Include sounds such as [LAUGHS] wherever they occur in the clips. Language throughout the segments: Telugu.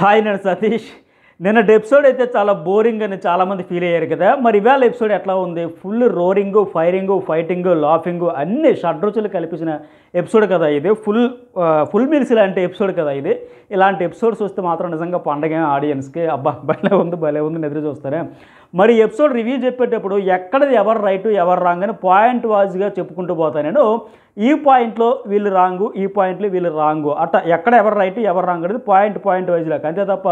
హాయ్ నేను సతీష్ నిన్న ఎపిసోడ్ అయితే చాలా బోరింగ్ అని చాలామంది ఫీల్ అయ్యారు కదా మరి ఇవాళ ఎపిసోడ్ ఎట్లా ఉంది ఫుల్ రోరింగు ఫైరింగు ఫైటింగ్ లాఫింగు అన్ని షడ్రుచులు కల్పించిన ఎపిసోడ్ కదా ఇది ఫుల్ ఫుల్ మీల్స్ ఇలాంటి ఎపిసోడ్ కదా ఇది ఇలాంటి ఎపిసోడ్స్ వస్తే మాత్రం నిజంగా పండగ ఆడియన్స్కి అబ్బా భలే ఉంది భలే ఉంది నిద్ర చూస్తారే మరి ఎపిసోడ్ రివ్యూ చెప్పేటప్పుడు ఎక్కడది ఎవరు రైట్ ఎవరు రాంగ్ అని పాయింట్ వాజ్గా చెప్పుకుంటూ పోతాను నేను ఈ పాయింట్లో వీళ్ళు రాంగు ఈ పాయింట్లో వీళ్ళు రాంగు అట్ట ఎక్కడ ఎవరు రైట్ ఎవరు రాంగ్ అనేది పాయింట్ పాయింట్ వైజ్లాగా అంతే తప్ప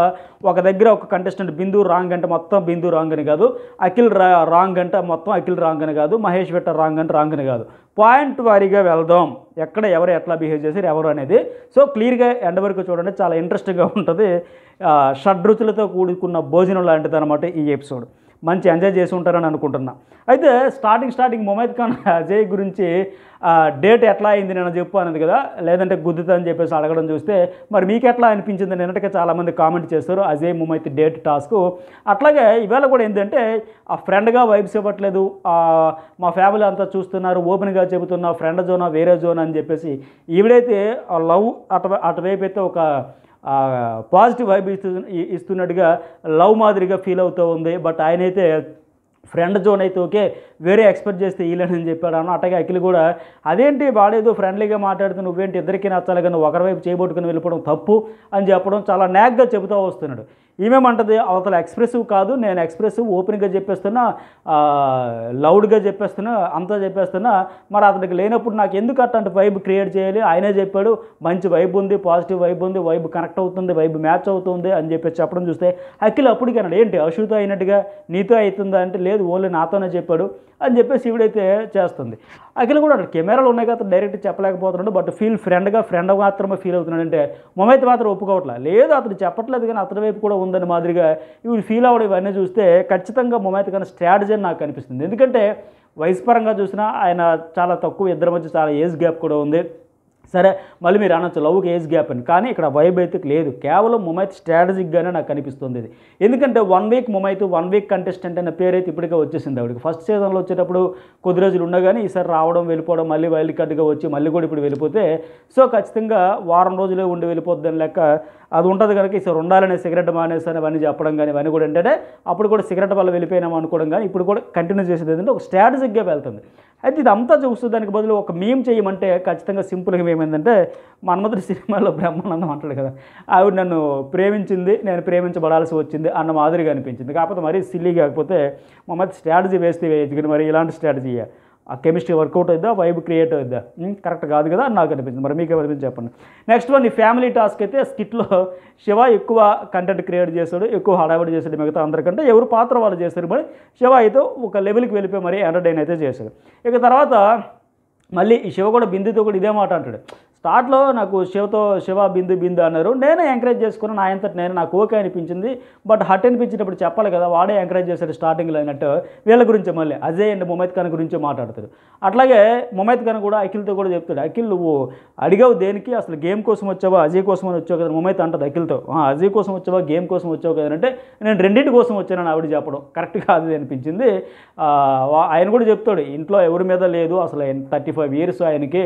ఒక దగ్గర ఒక కంటెస్టెంట్ బిందు రాంగ్ అంటే మొత్తం బిందు రాంగ్ అని కాదు అఖిల్ రాంగ్ అంటే మొత్తం అఖిల్ రాంగ్ అని కాదు మహేష్ విట్ట రాంగ్ అంటే రాంగ్ అని కాదు పాయింట్ వారీగా వెళ్దాం ఎక్కడ ఎవరు ఎట్లా బిహేవ్ చేశారు ఎవరు అనేది సో క్లియర్గా ఎండ వరకు చూడండి చాలా ఇంట్రెస్టింగ్గా ఉంటుంది షడ్రుచులతో కూడుకున్న భోజనం లాంటిది అనమాట ఈ ఎపిసోడ్ మంచి ఎంజాయ్ చేసి ఉంటారని అనుకుంటున్నా అయితే స్టార్టింగ్ స్టార్టింగ్ మొమైద్ ఖాన్ అజయ్ గురించి డేట్ ఎట్లా అయింది నేను చెప్పు అనేది కదా లేదంటే గుద్దుతా అని చెప్పేసి అడగడం చూస్తే మరి మీకు ఎట్లా అనిపించింది నిన్నటికే చాలామంది కామెంట్ చేస్తారు అజయ్ ముమైత్ డేట్ టాస్క్ అట్లాగే ఇవాళ కూడా ఏంటంటే ఆ ఫ్రెండ్గా వైబ్స్ ఇవ్వట్లేదు మా ఫ్యామిలీ అంతా చూస్తున్నారు ఓపెన్గా చెబుతున్నా ఫ్రెండ్ జోనా వేరే జోన్ అని చెప్పేసి ఈవిడైతే లవ్ అటు అటువైపు అయితే ఒక పాజిటివ్ వైబ్ ఇస్తు ఇస్తున్నట్టుగా లవ్ మాదిరిగా ఫీల్ అవుతూ ఉంది బట్ ఆయనైతే ఫ్రెండ్ జోన్ అయితే ఓకే వేరే ఎక్స్పెక్ట్ చేస్తే వీళ్ళని చెప్పాడు అన్న అట్టగా అఖిల్ కూడా అదేంటి వాడేదో ఫ్రెండ్లీగా మాట్లాడుతూ నువ్వేంటి ఇద్దరికీ నచ్చాలి కానీ ఒకరివైపు చేయబట్టుకుని వెళ్ళిపోవడం తప్పు అని చెప్పడం చాలా న్యాక్గా చెబుతూ వస్తున్నాడు ఈమెమంటది అవతల ఎక్స్ప్రెసివ్ కాదు నేను ఎక్స్ప్రెసివ్ ఓపెన్గా చెప్పేస్తున్నా లౌడ్గా చెప్పేస్తున్నా అంతా చెప్పేస్తున్నా మరి అతనికి లేనప్పుడు నాకు ఎందుకు అట్లాంటి వైబ్ క్రియేట్ చేయాలి ఆయనే చెప్పాడు మంచి వైబ్ ఉంది పాజిటివ్ వైబ్ ఉంది వైబ్ కనెక్ట్ అవుతుంది వైబ్ మ్యాచ్ అవుతుంది అని చెప్పి చెప్పడం చూస్తే అఖిల్ అన్నాడు ఏంటి అశుతో అయినట్టుగా నీతో అవుతుందా అంటే లేదు ఓన్లీ నాతోనే చెప్పాడు అని చెప్పేసి ఈవిడైతే చేస్తుంది అఖిల కూడా కెమెరాలు ఉన్నాయి కదా డైరెక్ట్ చెప్పలేకపోతున్నాడు బట్ ఫీల్ ఫ్రెండ్గా ఫ్రెండ్ మాత్రమే ఫీల్ అవుతున్నాడు అంటే మమైతే మాత్రం ఒప్పుకోవట్లేదు లేదు అతను చెప్పట్లేదు కానీ అతని వైపు కూడా ఉందని మాదిరిగా ఇవి ఫీల్ అవ్వడం ఇవన్నీ చూస్తే ఖచ్చితంగా మమైత కానీ స్ట్రాటజీ నాకు అనిపిస్తుంది ఎందుకంటే వయసు పరంగా చూసినా ఆయన చాలా తక్కువ ఇద్దరి మధ్య చాలా ఏజ్ గ్యాప్ కూడా ఉంది సరే మళ్ళీ మీరు అనొచ్చు లవ్కి ఏజ్ గ్యాప్ అని కానీ ఇక్కడ వైబ్ అయితే లేదు కేవలం ముమైత్ స్ట్రాటజిక్గానే నాకు కనిపిస్తుంది ఇది ఎందుకంటే one week Mumaith one week contestant అనే పేరైతే ఇప్పటికే వచ్చేసింది ఆవిడకి ఫస్ట్ సీజన్లో వచ్చేటప్పుడు కొద్ది రోజులు ఉండగానే ఈసారి రావడం వెళ్ళిపోవడం మళ్ళీ వైల్డ్ కార్డ్గా వచ్చి మళ్ళీ కూడా ఇప్పుడు వెళ్ళిపోతే సో ఖచ్చితంగా వారం రోజులే ఉండి వెళ్ళిపోద్దని లెక్క అది ఉంటుంది కనుక ఈసారి ఉండాలనే సిగరెట్ మానేసాను అవన్నీ చెప్పడం కానీ ఇవన్నీ కూడా ఏంటంటే అప్పుడు కూడా సిగరెట్ వల్ల వెళ్ళిపోయినాం అనుకోవడం కానీ ఇప్పుడు కూడా కంటిన్యూ చేసేది ఏంటంటే ఒక స్ట్రాటజిక్గా వెళ్తుంది అయితే ఇదంతా చూస్తే దానికి బదులు ఒక మేము చేయమంటే ఖచ్చితంగా సింపుల్గా మేము మా మన్మధుడి సినిమాలో బ్రహ్మానందం అంటాడు కదా ఆవిడ నన్ను ప్రేమించింది నేను ప్రేమించబడాల్సి వచ్చింది అన్న మాదిరిగా అనిపించింది కాకపోతే మరీ సిల్లీ కాకపోతే మా మధ్య స్ట్రాటజీ వేస్తే వేయచ్చు కానీ మరి ఇలాంటి స్ట్రాటజీయా ఆ కెమిస్ట్రీ వర్కౌట్ అవుద్దా వైబ్ క్రియేట్ అవుద్దా కరెక్ట్ కాదు కదా అని నాకు అనిపించింది మరి మీకు ఎవరిపించి చెప్పండి నెక్స్ట్ వన్ ఈ ఫ్యామిలీ టాస్క్ అయితే స్కిట్లో శివ ఎక్కువ కంటెంట్ క్రియేట్ చేశాడు ఎక్కువ హడావిడి చేశాడు మిగతా అందరికంటే ఎవరు పాత్ర వాళ్ళు చేశారు మరి శివ అయితే ఒక లెవెల్కి వెళ్ళిపోయి మరి ఎంటర్టైన్ అయితే చేశాడు ఇక తర్వాత మళ్ళీ శివ కూడా బిందుతో కూడా ఇదే మాట అంటాడు స్టార్ట్లో నాకు శివతో శివ బిందు బిందు అన్నారు నేనే ఎంకరేజ్ చేసుకున్నాను నా ఎంతటి నేను నాకు ఓకే అనిపించింది బట్ హట్ అనిపించినప్పుడు చెప్పాలి కదా వాడే ఎంకరేజ్ చేశారు స్టార్టింగ్లో అయినట్టు వీళ్ళ గురించి మళ్ళీ అజయ్ అండ్ ముమైత్ ఖాన్ గురించి మాట్లాడతారు అట్లాగే ముమైత్ ఖాన్ కూడా అఖిల్తో కూడా చెప్తాడు అఖిల్ నువ్వు అడిగావు దేనికి అసలు గేమ్ కోసం వచ్చావా అజయ్ కోసం అని వచ్చావు కదా ముమైత్ అంటది అఖిల్తో అజయ్ కోసం వచ్చావా గేమ్ కోసం వచ్చావు కదా అంటే నేను రెండింటి కోసం వచ్చానని ఆవిడ చెప్పడం కరెక్ట్ కాదు అనిపించింది ఆయన కూడా చెప్తాడు ఇంట్లో ఎవరి మీద లేదు అసలు థర్టీ ఫైవ్ ఇయర్స్ ఆయనకి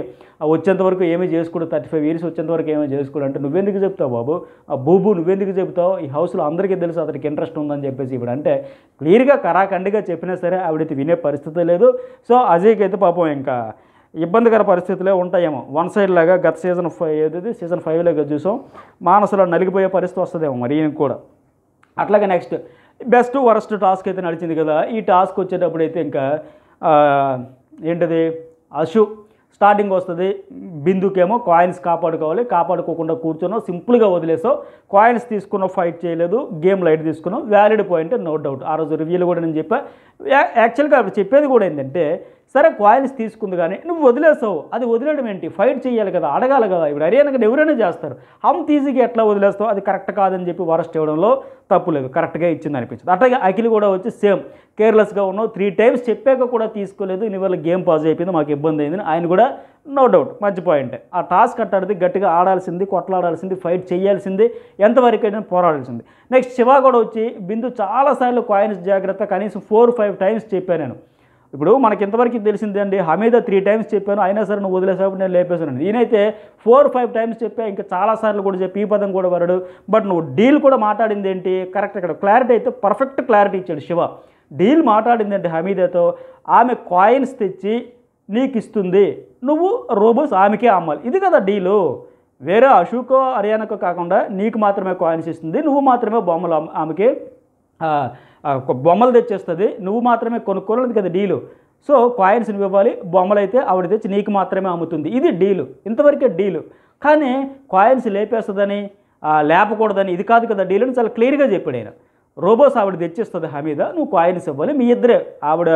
వచ్చేంత వరకు ఏమీ చేసి చేసుకోడు థర్టీ ఫైవ్ ఇయర్స్ వచ్చేంత వరకు ఏమైనా చేసుకోడు అంటే నువ్వెందుకు చెప్తావు బాబు ఆ బూబు నువ్వెందుకు చెప్తావు ఈ హౌస్లో అందరికీ తెలుసు అతనికి ఇంట్రెస్ట్ ఉందని చెప్పేసి ఇప్పుడు అంటే క్లియర్గా కరాఖండిగా చెప్పినా సరే ఆవిడైతే వినే పరిస్థితి లేదు సో అజయ్కైతే పాపం ఇంకా ఇబ్బందికర పరిస్థితులే ఉంటాయేమో వన్ సైడ్ లాగా గత సీజన్ ఫైవ్ ఏదైతే సీజన్ లాగా చూసాం మానసులో నలిగిపోయే పరిస్థితి వస్తుందేమో మరి ఈయనకు కూడా అట్లాగే నెక్స్ట్ బెస్ట్ వరస్ట్ టాస్క్ అయితే నడిచింది కదా ఈ టాస్క్ వచ్చేటప్పుడు అయితే ఇంకా ఏంటిది అశు స్టార్టింగ్ వస్తుంది బిందుకేమో కాయిన్స్ కాపాడుకోవాలి కాపాడుకోకుండా కూర్చోనో సింపుల్గా వదిలేసో కాయిన్స్ తీసుకున్న ఫైట్ చేయలేదు గేమ్ లైట్ తీసుకున్నాం వ్యాలిడ్ పాయింట్ నో డౌట్ ఆ రోజు రివ్యూలు కూడా నేను చెప్పా యాక్చువల్గా చెప్పేది కూడా ఏంటంటే సరే కాయిన్స్ తీసుకుంది కానీ నువ్వు వదిలేసావు అది వదిలేయడం ఏంటి ఫైట్ చేయాలి కదా అడగాలి కదా ఇప్పుడు అనగా ఎవరైనా చేస్తారు హమ్ తీసికి ఎట్లా వదిలేస్తావు అది కరెక్ట్ కాదని చెప్పి వరస్ట్ ఇవ్వడంలో తప్పు లేదు కరెక్ట్గా ఇచ్చింది అనిపించింది అట్లాగే అఖిల్ కూడా వచ్చి సేమ్ కేర్లెస్గా ఉన్నావు త్రీ టైమ్స్ చెప్పాక కూడా తీసుకోలేదు నీ వల్ల గేమ్ పాజ్ అయిపోయింది మాకు ఇబ్బంది అయింది ఆయన కూడా నో డౌట్ మంచి పాయింట్ ఆ టాస్క్ అట్టాడితే గట్టిగా ఆడాల్సింది కొట్లాడాల్సింది ఫైట్ చేయాల్సింది ఎంతవరకు అయినా పోరాడాల్సింది నెక్స్ట్ శివ కూడా వచ్చి బిందు చాలాసార్లు కాయిన్స్ జాగ్రత్త కనీసం ఫోర్ ఫైవ్ టైమ్స్ చెప్పాను నేను ఇప్పుడు మనకి ఇంతవరకు తెలిసిందండి హమీద త్రీ టైమ్స్ చెప్పాను అయినా సరే నువ్వు వదిలేసేపు నేను లేపేసాను ఈయనైతే ఫోర్ ఫైవ్ టైమ్స్ చెప్పా ఇంకా చాలాసార్లు కూడా చెప్పి ఈ పదం కూడా వరడు బట్ నువ్వు డీల్ కూడా మాట్లాడింది ఏంటి కరెక్ట్ ఇక్కడ క్లారిటీ అయితే పర్ఫెక్ట్ క్లారిటీ ఇచ్చాడు శివ డీల్ మాట్లాడింది అండి హమీదతో ఆమె కాయిన్స్ తెచ్చి నీకు ఇస్తుంది నువ్వు రోబోస్ ఆమెకే అమ్మాలి ఇది కదా డీలు వేరే అశోకో హర్యానాకో కాకుండా నీకు మాత్రమే కాయిన్స్ ఇస్తుంది నువ్వు మాత్రమే బొమ్మలు ఆమెకి బొమ్మలు తెచ్చేస్తుంది నువ్వు మాత్రమే కొనుక్కోలేదు కదా డీలు సో కాయిన్స్ నువ్వు ఇవ్వాలి బొమ్మలు అయితే ఆవిడ తెచ్చి నీకు మాత్రమే అమ్ముతుంది ఇది డీలు ఇంతవరకే డీలు కానీ కాయిన్స్ లేపేస్తుందని లేపకూడదని ఇది కాదు కదా డీలు అని చాలా క్లియర్గా చెప్పాడు ఆయన రోబోస్ ఆవిడ తెచ్చిస్తుంది హమీద నువ్వు కాయిన్స్ ఇవ్వాలి మీ ఇద్దరే ఆవిడ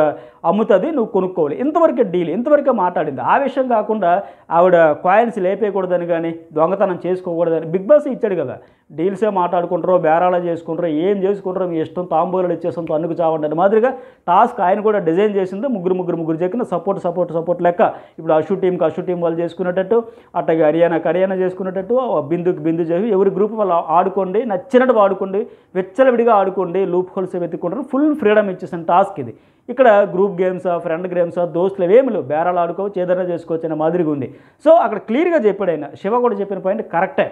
అమ్ముతుంది నువ్వు కొనుక్కోవాలి ఇంతవరకే డీల్ ఇంతవరకే మాట్లాడింది ఆ విషయం కాకుండా ఆవిడ కాయిన్స్ లేపేయకూడదని కానీ దొంగతనం చేసుకోకూడదని బిగ్ బాస్ ఇచ్చాడు కదా డీల్సే మాట్లాడుకుంటారో బేరాలా చేసుకుంటారో ఏం చేసుకుంటారో మీ ఇష్టం తాంబూలలు ఇచ్చేసాం తన్నుకు చావండి అని మాదిరిగా టాస్క్ ఆయన కూడా డిజైన్ చేసింది ముగ్గురు ముగ్గురు ముగ్గురు చెక్కిన సపోర్ట్ సపోర్ట్ సపోర్ట్ లెక్క ఇప్పుడు అషు టీంకి అషు టీం వాళ్ళు చేసుకునేటట్టు అట్టగా హర్యానాకి హర్యానా చేసుకునేటట్టు బిందుకి బిందు చేసి ఎవరి గ్రూప్ వాళ్ళు ఆడుకోండి నచ్చినట్టు ఆడుకోండి వెచ్చలవిడిగా ఆడు ఆడుకోండి లూప్ హోల్స్ వెతుక్కుంటారు ఫుల్ ఫ్రీడమ్ ఇచ్చేసిన టాస్క్ ఇది ఇక్కడ గ్రూప్ గేమ్స్ ఫ్రెండ్ గేమ్స్ దోస్తులు ఏమి లేవు బేరాలు ఆడుకోవచ్చు ఏదైనా చేసుకోవచ్చు అనే మాదిరిగా ఉంది సో అక్కడ క్లియర్గా చెప్పాడు ఆయన శివ కూడా చెప్పిన పాయింట్ కరెక్టే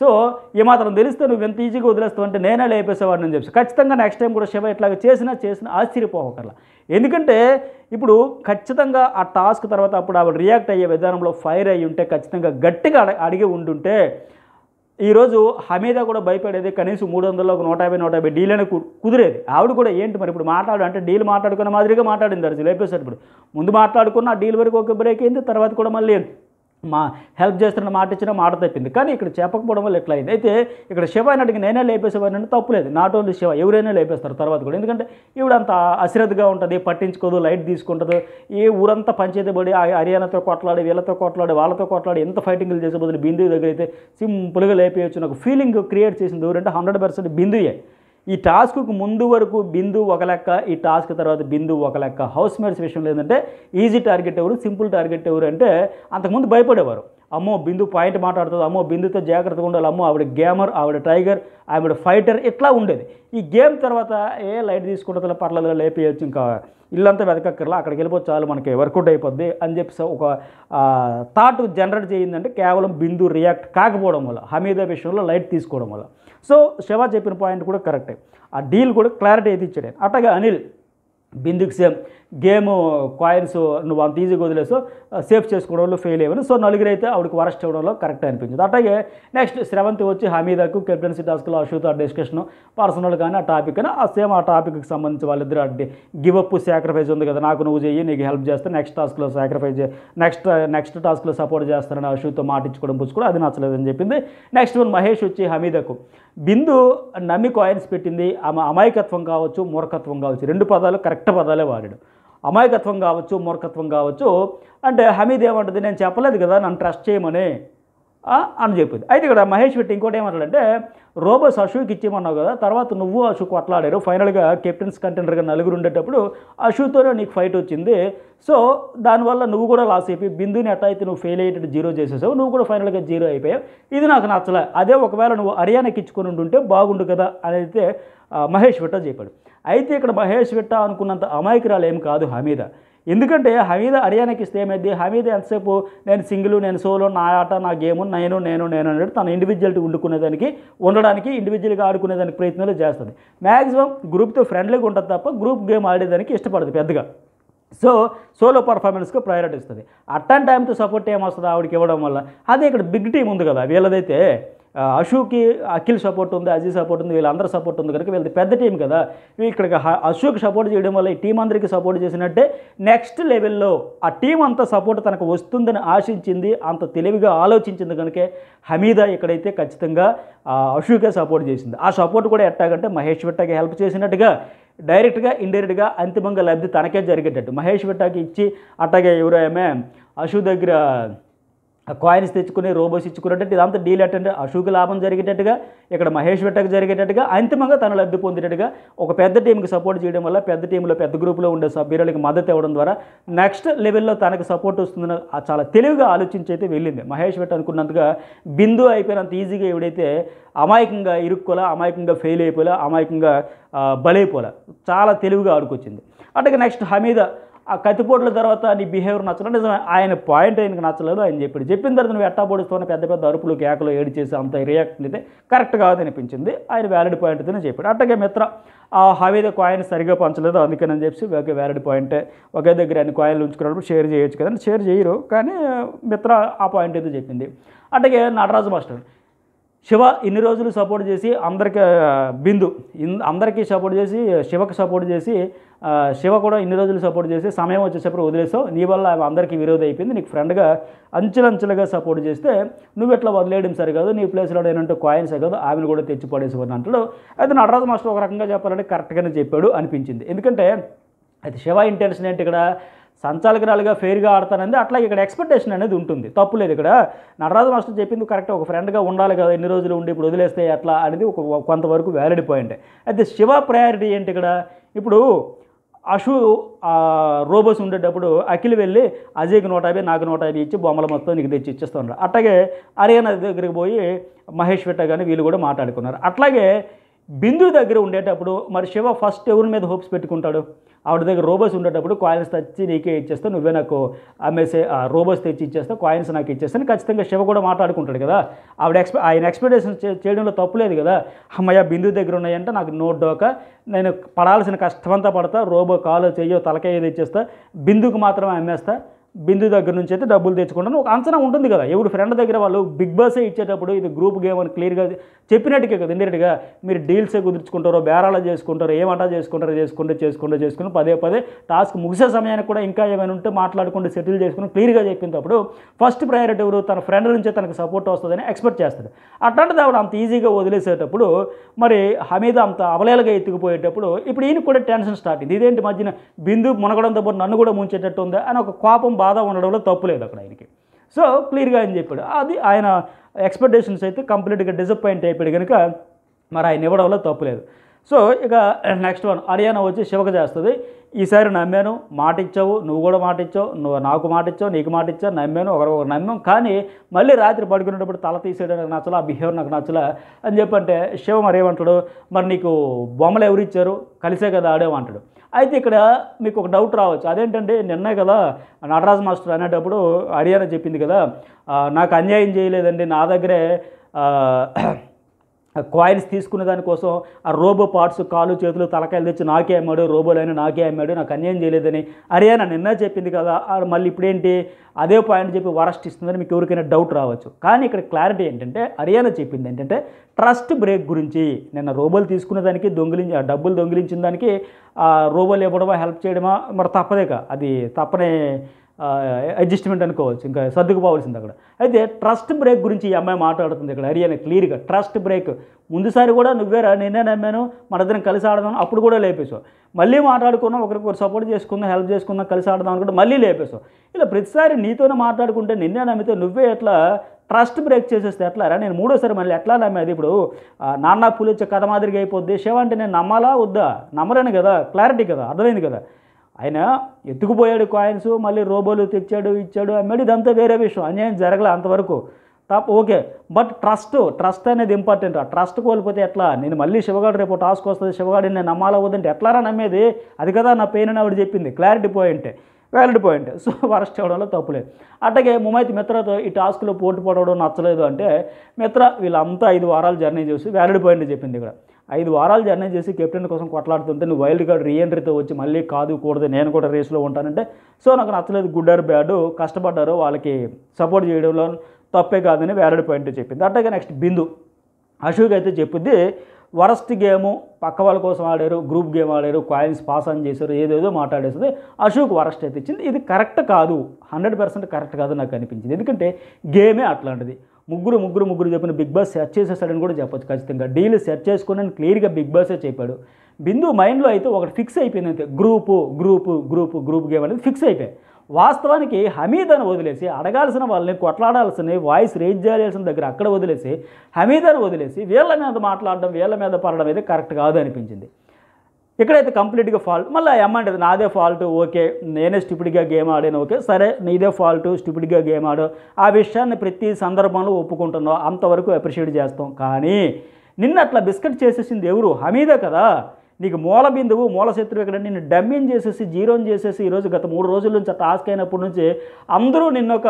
సో ఏమాత్రం తెలిస్తే నువ్వు ఎంత ఈజీగా వదిలేస్తావు అంటే నేనే లేపేసేవాడిని అని చెప్పి ఖచ్చితంగా నెక్స్ట్ టైం కూడా శివ ఇట్లాగ చేసినా చేసినా ఆశ్చర్యపోవకర్లా ఎందుకంటే ఇప్పుడు ఖచ్చితంగా ఆ టాస్క్ తర్వాత అప్పుడు ఆవిడ రియాక్ట్ అయ్యే విధానంలో ఫైర్ అయ్యి ఉంటే ఖచ్చితంగా గట్టిగా అడిగి ఉండుంటే ఈరోజు హమీద కూడా భయపడేది కనీసం మూడు వందల్లో ఒక నూట యాభై నూట యాభై డీల్ అని కుదిరేది ఆవిడ కూడా ఏంటి మరి ఇప్పుడు మాట్లాడు అంటే డీల్ మాట్లాడుకున్న మాదిరిగా మాట్లాడింది అర్జీ లేపేశారు ఇప్పుడు ముందు మాట్లాడుకున్న డీల్ వరకు ఒక బ్రేక్ అయింది తర్వాత కూడా మళ్ళీ మా హెల్ప్ చేస్తున్న మాట ఇచ్చిన మాట తప్పింది కానీ ఇక్కడ చెప్పకపోవడం వల్ల ఎట్లా అయింది అయితే ఇక్కడ శివ అని అడిగి నేనే లేపేసేవాడిని అంటే తప్పులేదు నాట్ ఓన్లీ శివ ఎవరైనా లేపేస్తారు తర్వాత కూడా ఎందుకంటే ఈవిడ అశ్రద్ధగా ఉంటుంది పట్టించుకోదు లైట్ తీసుకుంటుంది ఏ ఊరంతా పంచాయతీ పడి హర్యానాతో కొట్లాడి వీళ్ళతో కొట్లాడి వాళ్ళతో కొట్లాడి ఎంత ఫైటింగ్లు చేసే బదులు బిందు దగ్గర అయితే సింపుల్గా లేపేయచ్చు నాకు ఫీలింగ్ క్రియేట్ చేసింది ఎవరంటే హండ్రెడ్ పర్సెంట్ బిందుయే ఈ టాస్క్కు ముందు వరకు బిందు ఒక లెక్క ఈ టాస్క్ తర్వాత బిందు ఒక లెక్క హౌస్ మేట్స్ విషయంలో ఏంటంటే ఈజీ టార్గెట్ ఎవరు సింపుల్ టార్గెట్ ఎవరు అంటే అంతకుముందు భయపడేవారు అమ్మో బిందు పాయింట్ మాట్లాడుతుంది అమ్మో బిందుతో జాగ్రత్తగా ఉండాలి అమ్మో ఆవిడ గేమర్ ఆవిడ టైగర్ ఆవిడ ఫైటర్ ఇట్లా ఉండేది ఈ గేమ్ తర్వాత ఏ లైట్ తీసుకుంటుందో పర్లేదు లేపేయచ్చు ఇంకా ఇల్లంతా వెతకక్కర్లా అక్కడికి వెళ్ళిపో చాలు మనకి వర్కౌట్ అయిపోద్ది అని చెప్పి ఒక థాట్ జనరేట్ చేయిందంటే కేవలం బిందు రియాక్ట్ కాకపోవడం వల్ల హమీదా విషయంలో లైట్ తీసుకోవడం వల్ల సో శివ చెప్పిన పాయింట్ కూడా కరెక్టే ఆ డీల్ కూడా క్లారిటీ అయితే ఇచ్చాడు అట్లాగే అనిల్ బిందుకు సేమ్ గేమ్ కాయిన్స్ నువ్వు అంత ఈజీగా వదిలేసో సేఫ్ చేసుకోవడంలో ఫెయిల్ అయ్యాను సో నలుగురు అయితే ఆవిడకి వరస్ట్ అవ్వడంలో కరెక్ట్ అనిపించింది అట్లాగే నెక్స్ట్ సెవెంత్ వచ్చి హమీదకు కెప్టెన్సీ టాస్క్లో అషూతో ఆ డిస్కషన్ పర్సనల్ కానీ ఆ టాపిక్ కానీ ఆ సేమ్ ఆ టాపిక్కి సంబంధించి వాళ్ళిద్దరు అడ్డి గివప్ సాక్రిఫైస్ ఉంది కదా నాకు నువ్వు చెయ్యి నీకు హెల్ప్ చేస్తే నెక్స్ట్ టాస్క్లో సాక్రిఫైస్ నెక్స్ట్ నెక్స్ట్ టాస్క్లో సపోర్ట్ చేస్తానని షూతో మాటించుకోవడం పుచ్చుకోవడం అది నచ్చలేదని చెప్పింది నెక్స్ట్ వన్ మహేష్ వచ్చి హమీదకు బిందు నమ్మి కాయిన్స్ పెట్టింది ఆమె అమాయకత్వం కావచ్చు మూర్ఖత్వం కావచ్చు రెండు పదాలు కరెక్ట్ పదాలే వాడాడు అమాయకత్వం కావచ్చు మూర్ఖత్వం కావచ్చు అంటే హమీద్ ఏమంటుంది నేను చెప్పలేదు కదా నన్ను ట్రస్ట్ చేయమని అని చెప్పింది అయితే ఇక్కడ మహేష్ పెట్టి ఇంకోటి ఏమంటాడంటే రోబోస్ అశోక్ ఇచ్చేమన్నావు కదా తర్వాత నువ్వు అశోక్ కొట్లాడారు ఫైనల్గా కెప్టెన్స్ కంటెండర్గా నలుగురు ఉండేటప్పుడు అశోక్తోనే నీకు ఫైట్ వచ్చింది సో దానివల్ల నువ్వు కూడా లాస్ అయిపోయి బిందుని ఎట్ట అయితే నువ్వు ఫెయిల్ అయ్యేటట్టు జీరో చేసేసావు నువ్వు కూడా ఫైనల్గా జీరో అయిపోయావు ఇది నాకు నచ్చలే అదే ఒకవేళ నువ్వు హర్యానాకి ఇచ్చుకొని ఉంటే బాగుండు కదా అని అయితే మహేష్ విట్ట చెప్పాడు అయితే ఇక్కడ మహేష్ విట్ట అనుకున్నంత అమాయకురాలు ఏం కాదు హమీద ఎందుకంటే హమీద్ హర్యానాకి ఇస్తే ఏమైంది హమీద్ ఎంతసేపు నేను సింగిల్ నేను సోలో నా ఆట నా గేమ్ నేను నేను నేను అనేది తన ఇండివిజువల్టీ వండుకునేదానికి ఉండడానికి ఇండివిజువల్గా ఆడుకునేదానికి ప్రయత్నాలు చేస్తుంది మ్యాక్సిమం గ్రూప్తో ఫ్రెండ్లీగా ఉంటుంది తప్ప గ్రూప్ గేమ్ ఆడేదానికి ఇష్టపడదు పెద్దగా సో సోలో పర్ఫార్మెన్స్కి ప్రయారిటీ ఇస్తుంది అట్టన్ టైంతో సపోర్ట్ ఏమొస్తుంది ఆవిడకి ఇవ్వడం వల్ల అదే ఇక్కడ బిగ్ టీం ఉంది కదా వీళ్ళదైతే అశోక్కి అఖిల్ సపోర్ట్ ఉంది అజీ సపోర్ట్ ఉంది వీళ్ళందరూ సపోర్ట్ ఉంది కనుక వీళ్ళది పెద్ద టీం కదా ఇక్కడ అశోక్ సపోర్ట్ చేయడం వల్ల ఈ టీం అందరికీ సపోర్ట్ చేసినట్టే నెక్స్ట్ లెవెల్లో ఆ టీం అంత సపోర్ట్ తనకు వస్తుందని ఆశించింది అంత తెలివిగా ఆలోచించింది కనుకే హమీదా ఇక్కడైతే ఖచ్చితంగా అశోకే సపోర్ట్ చేసింది ఆ సపోర్ట్ కూడా ఎట్టాగంటే మహేష్ విట్టకి హెల్ప్ చేసినట్టుగా డైరెక్ట్గా ఇండైరెక్ట్గా అంతిమంగా లబ్ధి తనకే జరిగేటట్టు మహేష్ విట్టాకి ఇచ్చి అట్టగే ఎవరో ఆమె అశు దగ్గర కాయిన్స్ తెచ్చుకుని రోబోస్ ఇచ్చుకునేటట్టు ఇదంతా డీల్ అటెండ్ అశోక్ లాభం జరిగేటట్టుగా ఇక్కడ మహేష్ వెట్టకు జరిగేటట్టుగా అంతిమంగా తన లబ్ధి పొందేటట్టుగా ఒక పెద్ద టీంకి సపోర్ట్ చేయడం వల్ల పెద్ద టీంలో పెద్ద గ్రూప్లో ఉండే సభ్యులకి మద్దతు ఇవ్వడం ద్వారా నెక్స్ట్ లెవెల్లో తనకు సపోర్ట్ వస్తుందని చాలా తెలివిగా ఆలోచించి అయితే వెళ్ళింది మహేష్ వెట్ట అనుకున్నంతగా బిందు అయిపోయినంత ఈజీగా ఎవడైతే అమాయకంగా ఇరుక్కోలా అమాయకంగా ఫెయిల్ అయిపోలే అమాయకంగా బలైపోలే చాలా తెలివిగా ఆడుకొచ్చింది అట్లాగే నెక్స్ట్ హమీద ఆ కత్తిపోట్ల తర్వాత నీ బిహేవియర్ నచ్చలేదు నిజమే ఆయన పాయింట్ ఆయనకు నచ్చలేదు ఆయన చెప్పాడు చెప్పిన తర్వాత నువ్వు ఎట్టాపొడుస్తున్న పెద్ద పెద్ద అరుపులు కేకలు ఏడు చేసి అంత రియాక్షన్ అయితే కరెక్ట్ కాదు అనిపించింది ఆయన వ్యాలిడ్ పాయింట్ అని చెప్పాడు అట్టగే మిత్ర ఆ హవేద కాయిన్ సరిగా పంచలేదు అందుకని చెప్పి ఒక వ్యాలిడ్ పాయింటే ఒకే దగ్గర అన్ని కాయిన్లు ఉంచుకున్నప్పుడు షేర్ చేయొచ్చు కదండి షేర్ చేయరు కానీ మిత్ర ఆ పాయింట్ అయితే చెప్పింది అట్టగే నటరాజు మాస్టర్ శివ ఇన్ని రోజులు సపోర్ట్ చేసి అందరికి బిందు అందరికీ సపోర్ట్ చేసి శివకు సపోర్ట్ చేసి శివ కూడా ఇన్ని రోజులు సపోర్ట్ చేసి సమయం వచ్చేసప్పుడు వదిలేసావు నీ వల్ల ఆమె అందరికీ విరోధం అయిపోయింది నీకు ఫ్రెండ్గా అంచెలంచెలుగా సపోర్ట్ చేస్తే నువ్వు ఎట్లా వదిలేయడం సరి కాదు నీ ప్లేస్లో కాయిన్స్ కాయిన్సే కాదు ఆమెను కూడా తెచ్చి పడేసేవారు అంటాడు అయితే నటరాజు మాస్టర్ ఒక రకంగా చెప్పాలంటే కరెక్ట్గానే చెప్పాడు అనిపించింది ఎందుకంటే అయితే శివ ఇంటెన్షన్ ఏంటి ఇక్కడ సంచాలకురాలుగా ఫెయిర్గా ఆడతానంది అట్లా ఇక్కడ ఎక్స్పెక్టేషన్ అనేది ఉంటుంది తప్పు లేదు ఇక్కడ నటరాజు మాస్టర్ చెప్పింది కరెక్ట్ ఒక ఫ్రెండ్గా ఉండాలి కదా ఎన్ని రోజులు ఉండి ఇప్పుడు వదిలేస్తే అట్లా అనేది ఒక కొంతవరకు వ్యాలిడ్ పాయింట్ అయితే శివ ప్రయారిటీ ఏంటి ఇక్కడ ఇప్పుడు అశు రోబోస్ ఉండేటప్పుడు అఖిల్ వెళ్ళి అజయ్కి నూట యాభై నాకు నూట యాభై ఇచ్చి బొమ్మల మొత్తం నీకు తెచ్చి ఇచ్చేస్తున్నారు అట్లాగే అరేనా దగ్గరికి పోయి మహేష్ పెట్ట కానీ వీళ్ళు కూడా మాట్లాడుకున్నారు అట్లాగే బిందు దగ్గర ఉండేటప్పుడు మరి శివ ఫస్ట్ ఎవరి మీద హోప్స్ పెట్టుకుంటాడు ఆవిడ దగ్గర రోబోస్ ఉండేటప్పుడు కాయిన్స్ తెచ్చి నీకే ఇచ్చేస్తా నువ్వే నాకు అమ్మేసే రోబోస్ తెచ్చి ఇచ్చేస్తా కాయిన్స్ నాకు ఇచ్చేస్తాను ఖచ్చితంగా శివ కూడా మాట్లాడుకుంటాడు కదా ఆవిడ ఎక్స్పె ఆయన ఎక్స్పెక్టేషన్ చేయడంలో తప్పు లేదు కదా అమ్మయ్య బిందు దగ్గర ఉన్నాయంటే నాకు నోట్ డోక నేను పడాల్సిన కష్టమంతా పడతా రోబో కాలో చెయ్యో తలకాయ ఏదో ఇచ్చేస్తా బిందుకు మాత్రమే అమ్మేస్తా బిందు దగ్గర నుంచి అయితే డబ్బులు తెచ్చుకుంటాను ఒక అంచనా ఉంటుంది కదా ఎవరు ఫ్రెండ్ దగ్గర వాళ్ళు బిగ్ బాసే ఇచ్చేటప్పుడు ఇది గ్రూప్ గేమ్ అని క్లియర్గా చెప్పినట్టుగా కదా ఇండైరెక్ట్గా మీరు డీల్సే కుదుర్చుకుంటారో బేరాలు చేసుకుంటారో ఏమంటా చేసుకుంటారో చేసుకుంటే చేసుకుంటే చేసుకుని పదే పదే టాస్క్ ముగిసే సమయానికి కూడా ఇంకా ఏమైనా ఉంటే మాట్లాడుకుంటూ సెటిల్ చేసుకుని క్లియర్గా చెప్పినప్పుడు ఫస్ట్ ప్రయారిటీ ఎవరు తన ఫ్రెండ్ నుంచే తనకు సపోర్ట్ వస్తుందని ఎక్స్పెక్ట్ చేస్తాడు అట్లాంటిది ఆవిడ అంత ఈజీగా వదిలేసేటప్పుడు మరి హమీద అంత అవలేలుగా ఎత్తుకుపోయేటప్పుడు ఇప్పుడు ఈయన కూడా టెన్షన్ స్టార్ట్ ఇది ఇదేంటి మధ్యన బిందు మునగడంతో పాటు నన్ను కూడా ముంచేటట్టు ఉంది అని ఒక కోపం బాధ ఉండడంలో తప్పు లేదు అక్కడ ఆయనకి సో క్లియర్గా ఆయన చెప్పాడు అది ఆయన ఎక్స్పెక్టేషన్స్ అయితే కంప్లీట్గా డిసప్పాయింట్ అయిపోయాడు కనుక మరి ఆయన ఇవ్వడంలో తప్పు లేదు సో ఇక నెక్స్ట్ వన్ హర్యానా వచ్చి శివక చేస్తుంది ఈసారి నమ్మాను మాట ఇచ్చావు నువ్వు కూడా మాట ఇచ్చావు నువ్వు నాకు మాట ఇచ్చావు నీకు మాట ఇచ్చావు నమ్మాను ఒకరొకరు నమ్మాం కానీ మళ్ళీ రాత్రి పడుకునేటప్పుడు తల తీసేయడం నాకు నచ్చలా ఆ బిహేవియర్ నాకు నచ్చలా అని చెప్పంటే శివ మరి ఏమంటాడు మరి నీకు బొమ్మలు ఎవరు ఇచ్చారు కలిసే కదా ఆడేమంటాడు అయితే ఇక్కడ మీకు ఒక డౌట్ రావచ్చు అదేంటంటే నిన్నే కదా నటరాజ్ మాస్టర్ అనేటప్పుడు హరియానా చెప్పింది కదా నాకు అన్యాయం చేయలేదండి నా దగ్గరే కాయిన్స్ తీసుకున్న దానికోసం ఆ రోబో పార్ట్స్ కాలు చేతులు తలకాయలు తెచ్చి నాకే అమ్మాడు రోబోలైన నాకే అమ్మాడు నాకు అన్యాయం చేయలేదని అరే నా నిన్న చెప్పింది కదా మళ్ళీ ఇప్పుడేంటి అదే పాయింట్ చెప్పి వరస్ట్ ఇస్తుందని మీకు ఎవరికైనా డౌట్ రావచ్చు కానీ ఇక్కడ క్లారిటీ ఏంటంటే హర్యానా చెప్పింది ఏంటంటే ట్రస్ట్ బ్రేక్ గురించి నిన్న రోబోలు తీసుకున్న దానికి దొంగిలించి డబ్బులు దొంగిలించిన దానికి రోబోలు ఇవ్వడమా హెల్ప్ చేయడమా మరి తప్పదేక అది తప్పనే అడ్జస్ట్మెంట్ అనుకోవచ్చు ఇంకా సర్దుకుపోవాల్సింది అక్కడ అయితే ట్రస్ట్ బ్రేక్ గురించి ఈ అమ్మాయి మాట్లాడుతుంది ఇక్కడ హరియాణ క్లియర్గా ట్రస్ట్ బ్రేక్ ముందుసారి కూడా నువ్వేరా నేనే నమ్మాను మన ఇద్దరం కలిసి ఆడదాం అప్పుడు కూడా లేపేసావు మళ్ళీ మాట్లాడుకున్నాం ఒకరికొకరు సపోర్ట్ చేసుకుందాం హెల్ప్ చేసుకుందాం కలిసి ఆడదాం అనుకుంటే మళ్ళీ లేపేసావు ఇలా ప్రతిసారి నీతోనే మాట్లాడుకుంటే నిన్నే నమ్మితే నువ్వే ఎట్లా ట్రస్ట్ బ్రేక్ చేసేస్తే ఎట్లారా నేను మూడోసారి మళ్ళీ ఎట్లా నమ్మేది ఇప్పుడు నాన్న పులిచ్చే కథ మాదిరిగా అయిపోద్ది శివ అంటే నేను నమ్మాలా వద్దా నమ్మలేను కదా క్లారిటీ కదా అర్థమైంది కదా ఆయన ఎత్తుకుపోయాడు కాయిన్స్ మళ్ళీ రోబోలు తెచ్చాడు ఇచ్చాడు అమ్మాడు ఇదంతా వేరే విషయం అన్యాయం జరగలే అంతవరకు తప్ప ఓకే బట్ ట్రస్ట్ ట్రస్ట్ అనేది ఇంపార్టెంట్ ఆ ట్రస్ట్ కోల్పోతే ఎట్లా నేను మళ్ళీ శివగాడు రేపు టాస్క్ వస్తుంది శివగాడిని నేను నమ్మాలవద్దంటే ఎట్లారా నమ్మేది అది కదా నా పెయిన్ అని ఆవిడ చెప్పింది clarity point [LAUGHS] valid point so arrest చేయడంలో తప్పులేదు అట్లాగే ముమైతి మిత్రతో ఈ టాస్క్లో పోటీ పడవడం నచ్చలేదు అంటే మిత్ర వీళ్ళంతా ఐదు వారాలు జర్నీ చేసి వ్యాలిడ్ పాయింట్ చెప్పింది ఇక్కడ ఐదు వారాలు జర్నీ చేసి కెప్టెన్ కోసం కొట్లాడుతుంటే నువ్వు వైల్డ్ కార్డ్ రీఎంట్రీతో వచ్చి మళ్ళీ కాదు కూడదు నేను కూడా రేస్లో ఉంటానంటే సో నాకు నచ్చలేదు గుడ్ ఆర్ బ్యాడ్ కష్టపడ్డారు వాళ్ళకి సపోర్ట్ చేయడంలో తప్పే కాదని వ్యాలిడ్ పాయింట్ చెప్పింది అట్లాగే నెక్స్ట్ బిందు అశోక్ అయితే చెప్పింది వరస్ట్ గేము పక్క వాళ్ళ కోసం ఆడారు గ్రూప్ గేమ్ ఆడారు కాయిన్స్ పాస్ ఆన్ చేశారు ఏదేదో మాట్లాడేస్తుంది అశోక్ వరస్ట్ అయితే ఇచ్చింది ఇది కరెక్ట్ కాదు హండ్రెడ్ పర్సెంట్ కరెక్ట్ కాదు నాకు అనిపించింది ఎందుకంటే గేమే అట్లాంటిది ముగ్గురు ముగ్గురు ముగ్గురు చెప్పిన బిగ్ బాస్ సెర్చ్ చేసేసాడని కూడా చెప్పొచ్చు ఖచ్చితంగా డీల్ సెర్చ్ చేసుకుని క్లియర్గా బిగ్ బాసే చెప్పాడు బిందు మైండ్లో అయితే ఒకటి ఫిక్స్ అయిపోయింది అంతే group group group group game అనేది ఫిక్స్ అయిపోయాయి వాస్తవానికి హమీద్ అని వదిలేసి అడగాల్సిన వాళ్ళని కొట్లాడాల్సిన వాయిస్ రేజ్ చేయాల్సిన దగ్గర అక్కడ వదిలేసి హమీద్ అని వదిలేసి వీళ్ళ మీద మాట్లాడడం వీళ్ళ మీద పడడం అయితే కరెక్ట్ కాదు అనిపించింది ఇక్కడైతే కంప్లీట్గా ఫాల్ట్ మళ్ళీ ఏమంటది నాదే ఫాల్ట్ ఓకే నేనే స్టిపిడ్గా గేమ్ ఆడాను ఓకే సరే నీదే ఫాల్ట్ స్టిపిడ్గా గేమ్ ఆడు ఆ విషయాన్ని ప్రతి సందర్భంలో ఒప్పుకుంటున్నావు అంతవరకు అప్రిషియేట్ చేస్తాం కానీ నిన్న అట్లా బిస్కెట్ చేసేసింది ఎవరు హమీదే కదా నీకు మూల బిందువు మూల శత్రువు ఇక్కడ నిన్ను డమ్మిన్ చేసేసి జీరోని చేసేసి ఈరోజు గత మూడు రోజుల నుంచి ఆ టాస్క్ అయినప్పటి నుంచి అందరూ నిన్నొక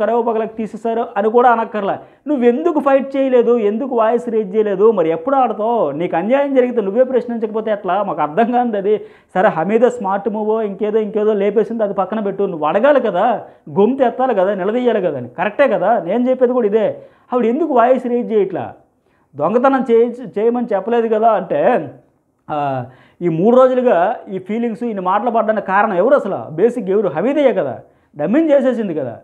కరవ పగలకు తీసేశారు అని కూడా అనక్కర్లా నువ్వెందుకు ఫైట్ చేయలేదు ఎందుకు వాయిస్ రేజ్ చేయలేదు మరి ఎప్పుడు ఆడతావు నీకు అన్యాయం జరిగితే నువ్వే ప్రశ్నించకపోతే ఎట్లా మాకు అర్థం కాదు అది సరే హమీద స్మార్ట్ మూవో ఇంకేదో ఇంకేదో లేపేసింది అది పక్కన పెట్టు నువ్వు అడగాలి కదా గొంతు ఎత్తాలి కదా నిలదీయాలి కదా అని కరెక్టే కదా నేను చెప్పేది కూడా ఇదే ఆవిడ ఎందుకు వాయిస్ రేజ్ చేయట్లా దొంగతనం చేయ చేయమని చెప్పలేదు కదా అంటే ఈ మూడు రోజులుగా ఈ ఫీలింగ్స్ ఈయన మాటలు పడ్డానికి కారణం ఎవరు అసలు బేసిక్ ఎవరు హమీదయ్య కదా డమ్మింగ్ చేసేసింది కదా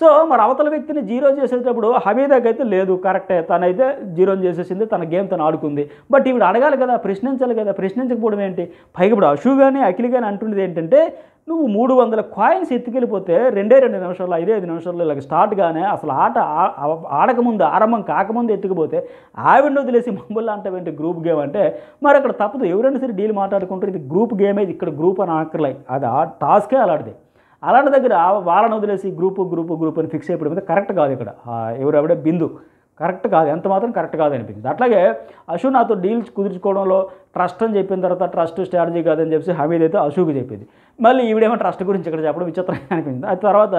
సో మరి అవతల వ్యక్తిని జీరో చేసేటప్పుడు హమీదాకి అయితే లేదు కరెక్టే తనైతే జీరో చేసేసింది తన గేమ్ తను ఆడుకుంది బట్ ఈవిడ అడగాలి కదా ప్రశ్నించాలి కదా ప్రశ్నించకపోవడం ఏంటి పైగా ఇప్పుడు అశు కానీ అఖిల్ కానీ అంటున్నది ఏంటంటే నువ్వు మూడు వందల కాయిన్స్ ఎత్తుకెళ్ళిపోతే రెండే రెండు నిమిషాల్లో ఐదే ఐదు నిమిషాల్లో ఇలాగ స్టార్ట్ కానీ అసలు ఆట ఆడకముందు ఆరంభం కాకముందు ఎత్తుకుపోతే ఆవిడ వదిలేసి మమ్మల్ని అంటావేంటి గ్రూప్ గేమ్ అంటే మరి అక్కడ తప్పదు ఎవరైనా సరే డీల్ మాట్లాడుకుంటారు ఇది గ్రూప్ గేమే ఇక్కడ గ్రూప్ అని ఆకర్లే అది ఆ టాస్కే అలాంటిది అలాంటి దగ్గర వాళ్ళని వదిలేసి గ్రూపు గ్రూపు గ్రూప్ అని ఫిక్స్ అయిపోవడం కరెక్ట్ కాదు ఇక్కడ ఎవరెవడే బిందు కరెక్ట్ కాదు ఎంత మాత్రం కరెక్ట్ కాదు అనిపించింది అట్లాగే అశ్వ నాతో డీల్స్ కుదుర్చుకోవడంలో ట్రస్ట్ అని చెప్పిన తర్వాత ట్రస్ట్ స్ట్రాటజీ కాదని చెప్పి హమీద్ అయితే అశోక్ చెప్పింది మళ్ళీ ఈవిడేమో ట్రస్ట్ గురించి ఇక్కడ చెప్పడం విచిత్రంగా అనిపించింది ఆ తర్వాత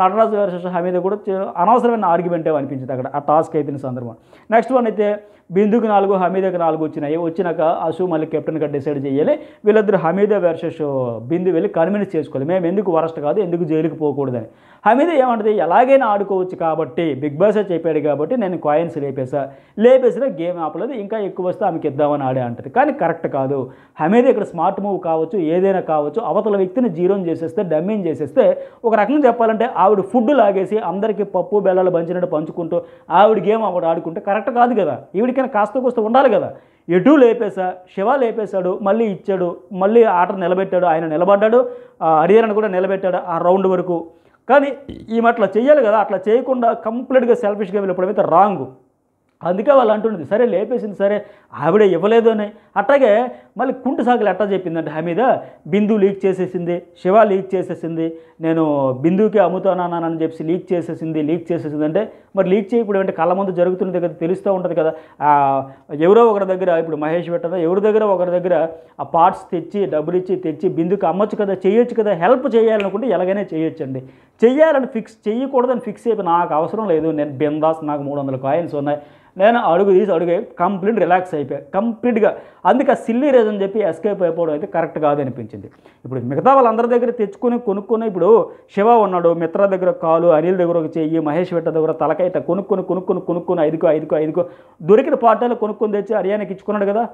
నటరాజు వర్సెస్ హమీద్ కూడా అనవసరమైన ఆర్గ్యుమెంట్ అనిపించింది అక్కడ ఆ టాస్క్ అయిపోయిన సందర్భం నెక్స్ట్ వన్ అయితే బిందుకు నాలుగు హమీదకు నాలుగు వచ్చినాయి వచ్చినాక అశు మళ్ళీ కెప్టెన్గా డిసైడ్ చేయాలి వీళ్ళిద్దరు హమీద వర్సెస్ బిందు వెళ్ళి కన్విన్స్ చేసుకోవాలి మేము ఎందుకు వరస్ట్ కాదు ఎందుకు జైలుకి పోకూడదని హమీద ఏమంటుంది ఎలాగైనా ఆడుకోవచ్చు కాబట్టి బిగ్ బాసే చెప్పాడు కాబట్టి నేను కాయిన్స్ లేపేసా లేపేసినా గేమ్ ఆపలేదు ఇంకా ఎక్కువ వస్తే ఆమెకి ఇద్దామని ఆడే అంటది కానీ కరెక్ట్ కాదు హమేది ఇక్కడ స్మార్ట్ మూవ్ కావచ్చు ఏదైనా కావచ్చు అవతల వ్యక్తిని జీరోని చేసేస్తే డమ్మింగ్ చేసేస్తే ఒక రకంగా చెప్పాలంటే ఆవిడ ఫుడ్ లాగేసి అందరికీ పప్పు బెల్లాలు పంచినట్టు పంచుకుంటూ ఆవిడ గేమ్ ఆవిడ ఆడుకుంటే కరెక్ట్ కాదు కదా ఈవిడికైనా కాస్త కోస్త ఉండాలి కదా ఎటు లేపేశా శివ లేపేశాడు మళ్ళీ ఇచ్చాడు మళ్ళీ ఆట నిలబెట్టాడు ఆయన నిలబడ్డాడు హరిహరన్ కూడా నిలబెట్టాడు ఆ రౌండ్ వరకు కానీ ఈమె అట్లా చేయాలి కదా అట్లా చేయకుండా కంప్లీట్గా సెల్ఫిష్గా వెళ్ళిపోవడం అయితే రాంగు అందుకే వాళ్ళు అంటున్నది సరే లేపేసింది సరే ఆవిడ ఇవ్వలేదు అని అట్లాగే మళ్ళీ కుంటు సాగులు ఎట్టా చెప్పిందంటే మీద బిందు లీక్ చేసేసింది శివ లీక్ చేసేసింది నేను బిందుకి అమ్ముతానని చెప్పి లీక్ చేసేసింది లీక్ చేసేసింది అంటే మరి లీక్ చేయప్పుడు అంటే కళ్ళ ముందు జరుగుతున్నది కదా తెలుస్తూ ఉంటుంది కదా ఎవరో ఒకరి దగ్గర ఇప్పుడు మహేష్ పెట్టదా ఎవరి దగ్గర ఒకరి దగ్గర ఆ పార్ట్స్ తెచ్చి డబ్బులు ఇచ్చి తెచ్చి బిందుకి అమ్మొచ్చు కదా చేయొచ్చు కదా హెల్ప్ చేయాలనుకుంటే ఎలాగైనా చేయొచ్చండి చేయాలని ఫిక్స్ చేయకూడదని ఫిక్స్ అయిపోయి నాకు అవసరం లేదు నేను బిందాస్ నాకు మూడు వందల కాయిన్స్ ఉన్నాయి నేను అడుగు తీసి అడుగు కంప్లీట్ రిలాక్స్ అయిపోయాయి కంప్లీట్గా అందుకే సిల్లీ రీజన్ చెప్పి ఎస్కేప్ అయిపోవడం అయితే కరెక్ట్ కాదు అనిపించింది ఇప్పుడు మిగతా వాళ్ళందరి దగ్గర తెచ్చుకొని కొనుక్కొని ఇప్పుడు శివ ఉన్నాడు మిత్ర దగ్గర కాలు అనిల్ దగ్గర ఒక చెయ్యి మహేష్ వెట్ట దగ్గర తలకైతే కొనుక్కొని కొనుక్కొని కొనుక్కొని ఐదుకో ఐదుకో ఐదుకో దొరికిన పాఠాలు కొనుక్కొని తెచ్చి హర్యానాకి ఇచ్చుకున్నాడు కదా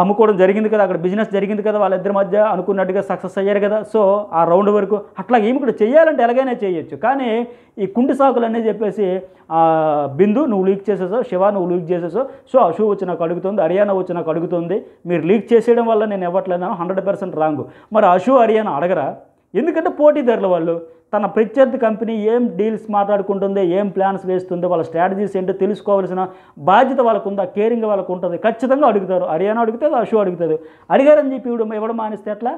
అమ్ముకోవడం జరిగింది కదా అక్కడ బిజినెస్ జరిగింది కదా వాళ్ళిద్దరి మధ్య అనుకున్నట్టుగా సక్సెస్ అయ్యారు కదా సో ఆ రౌండ్ వరకు అట్లా ఏమి కూడా చేయాలంటే ఎలాగైనా చేయొచ్చు కానీ ఈ కుండి సాకులు అనేది చెప్పేసి బిందు నువ్వు లీక్ చేసేసో శివ నువ్వు లీక్ చేసేసో సో అశు వచ్చి నాకు అడుగుతుంది హర్యానా వచ్చి నాకు అడుగుతుంది మీరు లీక్ చేసేయడం వల్ల నేను ఇవ్వట్లేదు హండ్రెడ్ పర్సెంట్ రాంగ్ మరి అశు హర్యానా అడగరా ఎందుకంటే పోటీదారుల వాళ్ళు తన ప్రత్యర్థి కంపెనీ ఏం డీల్స్ మాట్లాడుకుంటుంది ఏం ప్లాన్స్ వేస్తుందో వాళ్ళ స్ట్రాటజీస్ ఏంటో తెలుసుకోవాల్సిన బాధ్యత వాళ్ళకు ఉందా కేరింగ్ వాళ్ళకు ఉంటుంది ఖచ్చితంగా అడుగుతారు హర్యానా అడుగుతుంది అశు అడుగుతుంది అడిగారని చెప్పి ఇవిడు ఇవ్వడం మానేస్తే ఎట్లా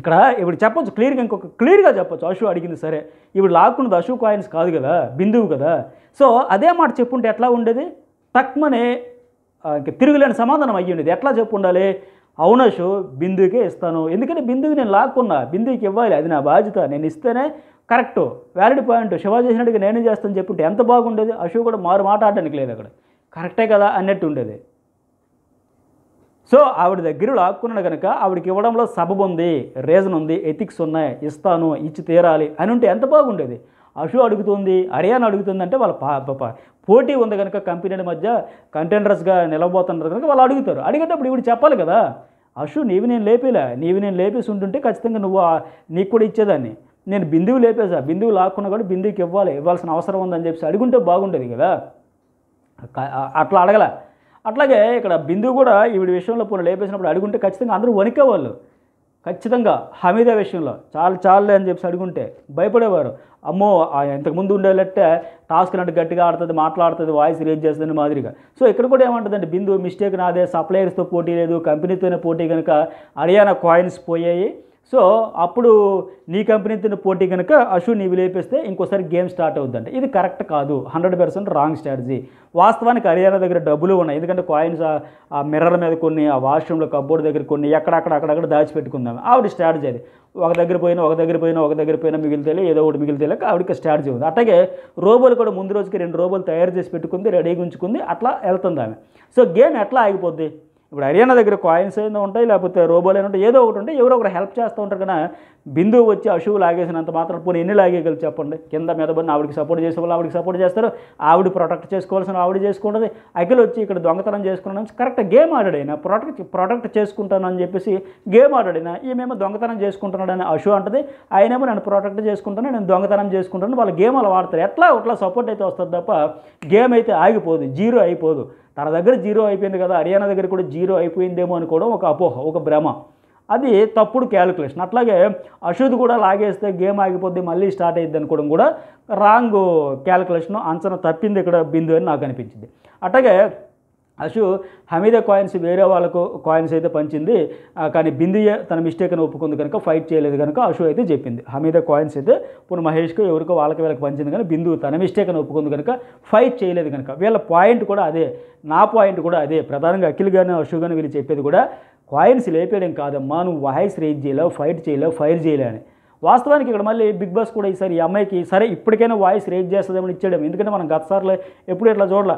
ఇక్కడ ఇప్పుడు చెప్పొచ్చు క్లియర్గా ఇంకొక క్లియర్గా చెప్పొచ్చు అశు అడిగింది సరే ఇప్పుడు లాక్కున్నది అశు కాయిన్స్ కాదు కదా బిందువు కదా సో అదే మాట చెప్పుంటే ఎట్లా ఉండేది తక్కువనే ఇంకా తిరుగులేని సమాధానం అయ్యి ఉండేది ఎట్లా చెప్పు ఉండాలి అవునషు బిందుకే ఇస్తాను ఎందుకంటే బిందుకి నేను లాక్కున్నా బిందుకి ఇవ్వాలి అది నా బాధ్యత నేను ఇస్తేనే కరెక్టు వ్యాలిడ్ పాయింట్ శివా చేసినట్టుగా నేను చేస్తాను చెప్పుంటే ఎంత బాగుండేది అశు కూడా మారు మాట ఆడటానికి లేదు అక్కడ కరెక్టే కదా అన్నట్టు ఉండేది సో ఆవిడ దగ్గర లాక్కున్నాడు కనుక ఆవిడకి ఇవ్వడంలో సబబు ఉంది రీజన్ ఉంది ఎథిక్స్ ఉన్నాయి ఇస్తాను ఇచ్చి తీరాలి అని ఉంటే ఎంత బాగుండేది అషు అడుగుతుంది అరియాన్ అడుగుతుంది అంటే వాళ్ళ పోటీ ఉంది కనుక కంపెనీల మధ్య కంటెండర్స్గా నిలబోతున్నారు కనుక వాళ్ళు అడుగుతారు అడిగేటప్పుడు ఇప్పుడు చెప్పాలి కదా అషు నీవి నేను లేపేలా నీవి నేను లేపేసి ఉంటుంటే ఖచ్చితంగా నువ్వు నీకు కూడా ఇచ్చేదాన్ని నేను బిందువు లేపేసా బిందువు లాక్కున్నా కూడా బిందువుకి ఇవ్వాలి ఇవ్వాల్సిన అవసరం ఉందని చెప్పేసి అడుగుంటే బాగుండేది కదా అట్లా అడగల అట్లాగే ఇక్కడ బిందువు కూడా ఈవిడ విషయంలో పోనీ లేపేసినప్పుడు అడుగుంటే ఖచ్చితంగా అందరూ వణికేవాళ్ళు ఖచ్చితంగా హమీదా విషయంలో చాలా చాలా అని చెప్పి అడుగుంటే భయపడేవారు అమ్మో ఇంతకుముందు ఉండేలట్టే టాస్క్ అంటే గట్టిగా ఆడుతుంది మాట్లాడుతుంది వాయిస్ రేజ్ చేస్తుంది మాదిరిగా సో ఇక్కడ కూడా ఏమంటుందంటే బిందు మిస్టేక్ నాదే సప్లయర్స్తో పోటీ లేదు కంపెనీతోనే పోటీ కనుక అడియానా కాయిన్స్ పోయాయి సో అప్పుడు నీ కంపెనీతో పోటీ కనుక అశు నీవి లేపేస్తే ఇంకోసారి గేమ్ స్టార్ట్ అవుద్దండి ఇది కరెక్ట్ కాదు హండ్రెడ్ పర్సెంట్ రాంగ్ స్ట్రాటజీ వాస్తవానికి హర్యానా దగ్గర డబ్బులు ఉన్నాయి ఎందుకంటే కాయిన్స్ ఆ మిర్రర్ మీద కొన్ని ఆ వాష్రూమ్లో కబోర్డ్ దగ్గర కొన్ని ఎక్కడక్కడ అక్కడక్కడ దాచిపెట్టుకుందాం ఆవిడ స్ట్రాటజీ అది ఒక దగ్గర పోయినా ఒక దగ్గర పోయినా ఒక దగ్గర పోయినా మిగిలితేలే ఏదో ఒకటి మిగిలితేలేక ఆవిడకి స్ట్రాటజీ ఉంది అట్లాగే రోబోలు కూడా ముందు రోజుకి రెండు రోబోలు తయారు చేసి పెట్టుకుంది రెడీగా ఉంచుకుంది అట్లా వెళ్తుంది ఆమె సో గేమ్ ఎట్లా ఆగిపోద్ది ఇప్పుడు హర్యానా దగ్గర కాయిన్స్ ఏదో ఉంటాయి లేకపోతే రోబోలు ఏదో ఉంటాయి ఏదో ఒకటి ఉంటే ఎవరో ఒకరు హెల్ప్ చేస్తూ ఉంటారు కదా బిందువు వచ్చి అశువు లాగేసినంత మాత్రం పోనీ ఎన్ని లాగేయగలరు చెప్పండి కింద మీద పడిన ఆవిడకి సపోర్ట్ చేసే వాళ్ళు ఆవిడకి సపోర్ట్ చేస్తారు ఆవిడ ప్రొటెక్ట్ చేసుకోవాల్సిన ఆవిడ చేసుకుంటుంది అఖిల్ వచ్చి ఇక్కడ దొంగతనం చేసుకున్నాను కరెక్ట్ గేమ్ ఆడాడైనా ప్రొటెక్ట్ ప్రొటెక్ట్ చేసుకుంటానని చెప్పేసి గేమ్ ఆడాడైనా ఈమెమో దొంగతనం చేసుకుంటున్నాడని అశు అంటది ఆయనేమో నేను ప్రొటెక్ట్ చేసుకుంటాను నేను దొంగతనం చేసుకుంటాను వాళ్ళ గేమ్ అలా వాడతారు ఎట్లా అట్లా సపోర్ట్ అయితే వస్తుంది తప్ప గేమ్ అయితే ఆగిపోదు జీరో అయిపోదు తన దగ్గర జీరో అయిపోయింది కదా హర్యానా దగ్గర కూడా జీరో అయిపోయిందేమో అనుకోవడం ఒక అపోహ ఒక భ్రమ అది తప్పుడు క్యాలిక్యులేషన్ అట్లాగే అశుద్ధి కూడా లాగేస్తే గేమ్ ఆగిపోద్ది మళ్ళీ స్టార్ట్ అయ్యింది అనుకోవడం కూడా రాంగ్ క్యాలిక్యులేషన్ అంచనా తప్పింది ఇక్కడ బిందు అని నాకు అనిపించింది అట్లాగే అశు హమీద కాయిన్స్ వేరే వాళ్ళకు కాయిన్స్ అయితే పంచింది కానీ బిందియే తన మిస్టేక్ అని ఒప్పుకుంది కనుక ఫైట్ చేయలేదు కనుక అశు అయితే చెప్పింది హమీద కాయిన్స్ అయితే ఇప్పుడు మహేష్కు ఎవరికో వాళ్ళకి వీళ్ళకి పంచింది కానీ బిందు తన మిస్టేక్ అని ఒప్పుకుంది కనుక ఫైట్ చేయలేదు కనుక వీళ్ళ పాయింట్ కూడా అదే నా పాయింట్ కూడా అదే ప్రధానంగా అఖిల్ గాని అశు కానీ వీళ్ళు చెప్పేది కూడా కాయిన్స్ లేపేయడం కాదమ్మా నువ్వు వాయిస్ రేజ్ చేయలేవు ఫైట్ చేయలేవు ఫైర్ చేయలే అని వాస్తవానికి ఇక్కడ మళ్ళీ బిగ్ బాస్ కూడా ఈసారి ఈ అమ్మాయికి సరే ఇప్పటికైనా వాయిస్ రేజ్ చేస్తుందేమో ఇచ్చేయడం ఎందుకంటే మనం గతసార్లు ఎప్పుడు ఇట్లా చూడాల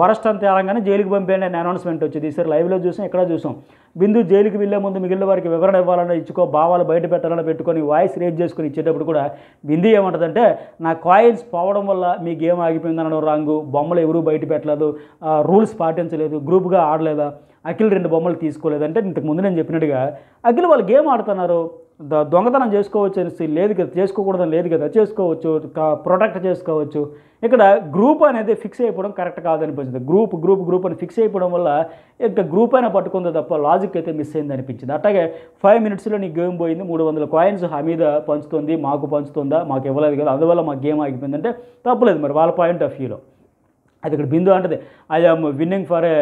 వరస్ట్ అంత తేలంగానే జైలుకి పంపేయండి అని అనౌన్స్మెంట్ వచ్చింది ఈసారి లైవ్లో చూసాం ఎక్కడ చూసాం బిందు జైలుకి వెళ్ళే ముందు మిగిలిన వారికి వివరణ ఇవ్వాలని ఇచ్చుకో భావాలు బయట పెట్టాలని పెట్టుకొని వాయిస్ రేజ్ చేసుకుని ఇచ్చేటప్పుడు కూడా బిందు ఏమంటుందంటే నా కాయిన్స్ పోవడం వల్ల మీ గేమ్ ఆగిపోయింది అనడం రాంగు బొమ్మలు ఎవరూ బయట పెట్టలేదు రూల్స్ పాటించలేదు గ్రూప్గా ఆడలేదా అఖిల్ రెండు బొమ్మలు తీసుకోలేదంటే ఇంతకు ముందు నేను చెప్పినట్టుగా అఖిల్ వాళ్ళు గేమ్ ఆడుతున్నారు దొంగతనం చేసుకోవచ్చు అనేసి లేదు కదా చేసుకోకూడదని లేదు కదా చేసుకోవచ్చు ప్రొటెక్ట్ చేసుకోవచ్చు ఇక్కడ గ్రూప్ అనేది ఫిక్స్ అయిపోవడం కరెక్ట్ కాదనిపించింది గ్రూప్ గ్రూప్ గ్రూప్ అని ఫిక్స్ అయిపోవడం వల్ల ఇంకా గ్రూప్ అయినా పట్టుకుందో తప్ప లాజిక్ అయితే మిస్ అయింది అనిపించింది అట్లాగే ఫైవ్ మినిట్స్లో నీ గేమ్ పోయింది మూడు వందల కాయిన్స్ హమీద పంచుతుంది మాకు పంచుతుందా మాకు ఇవ్వలేదు కదా అందువల్ల మాకు గేమ్ ఆగిపోయిందంటే తప్పలేదు మరి వాళ్ళ పాయింట్ ఆఫ్ వ్యూలో అది ఇక్కడ బిందు అంటది I am winning for a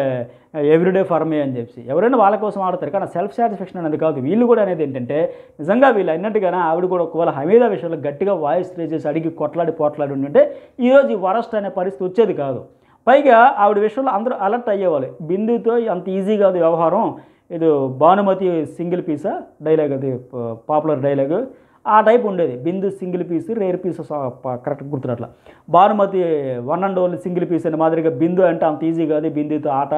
everyday for me అని చెప్పి ఎవరైనా వాళ్ళ కోసం ఆడతారు కానీ సెల్ఫ్ సాటిస్ఫాక్షన్ అనేది కాదు వీళ్ళు కూడా అనేది ఏంటంటే నిజంగా వీళ్ళు అన్నట్టుగానే ఆవిడ కూడా ఒకవేళ హమీదా విషయంలో గట్టిగా వాయిస్ రేజ్ చేసి అడిగి కొట్లాడి పోట్లాడి ఉంటే ఈరోజు ఈ వరస్ట్ అనే పరిస్థితి వచ్చేది కాదు పైగా ఆవిడ విషయంలో అందరూ అలర్ట్ అయ్యేవాళ్ళు బిందుతో అంత ఈజీ కాదు వ్యవహారం ఇది భానుమతి సింగిల్ పీసా డైలాగ్ అది పాపులర్ డైలాగ్ ఆ టైప్ ఉండేది Bindu single piece rare piece correct గుర్తున్నట్ల Bhanumathi one and only single piece అనే మాదిరిగా బిందు అంటే అంత ఈజీ కాదు బిందుతో ఆట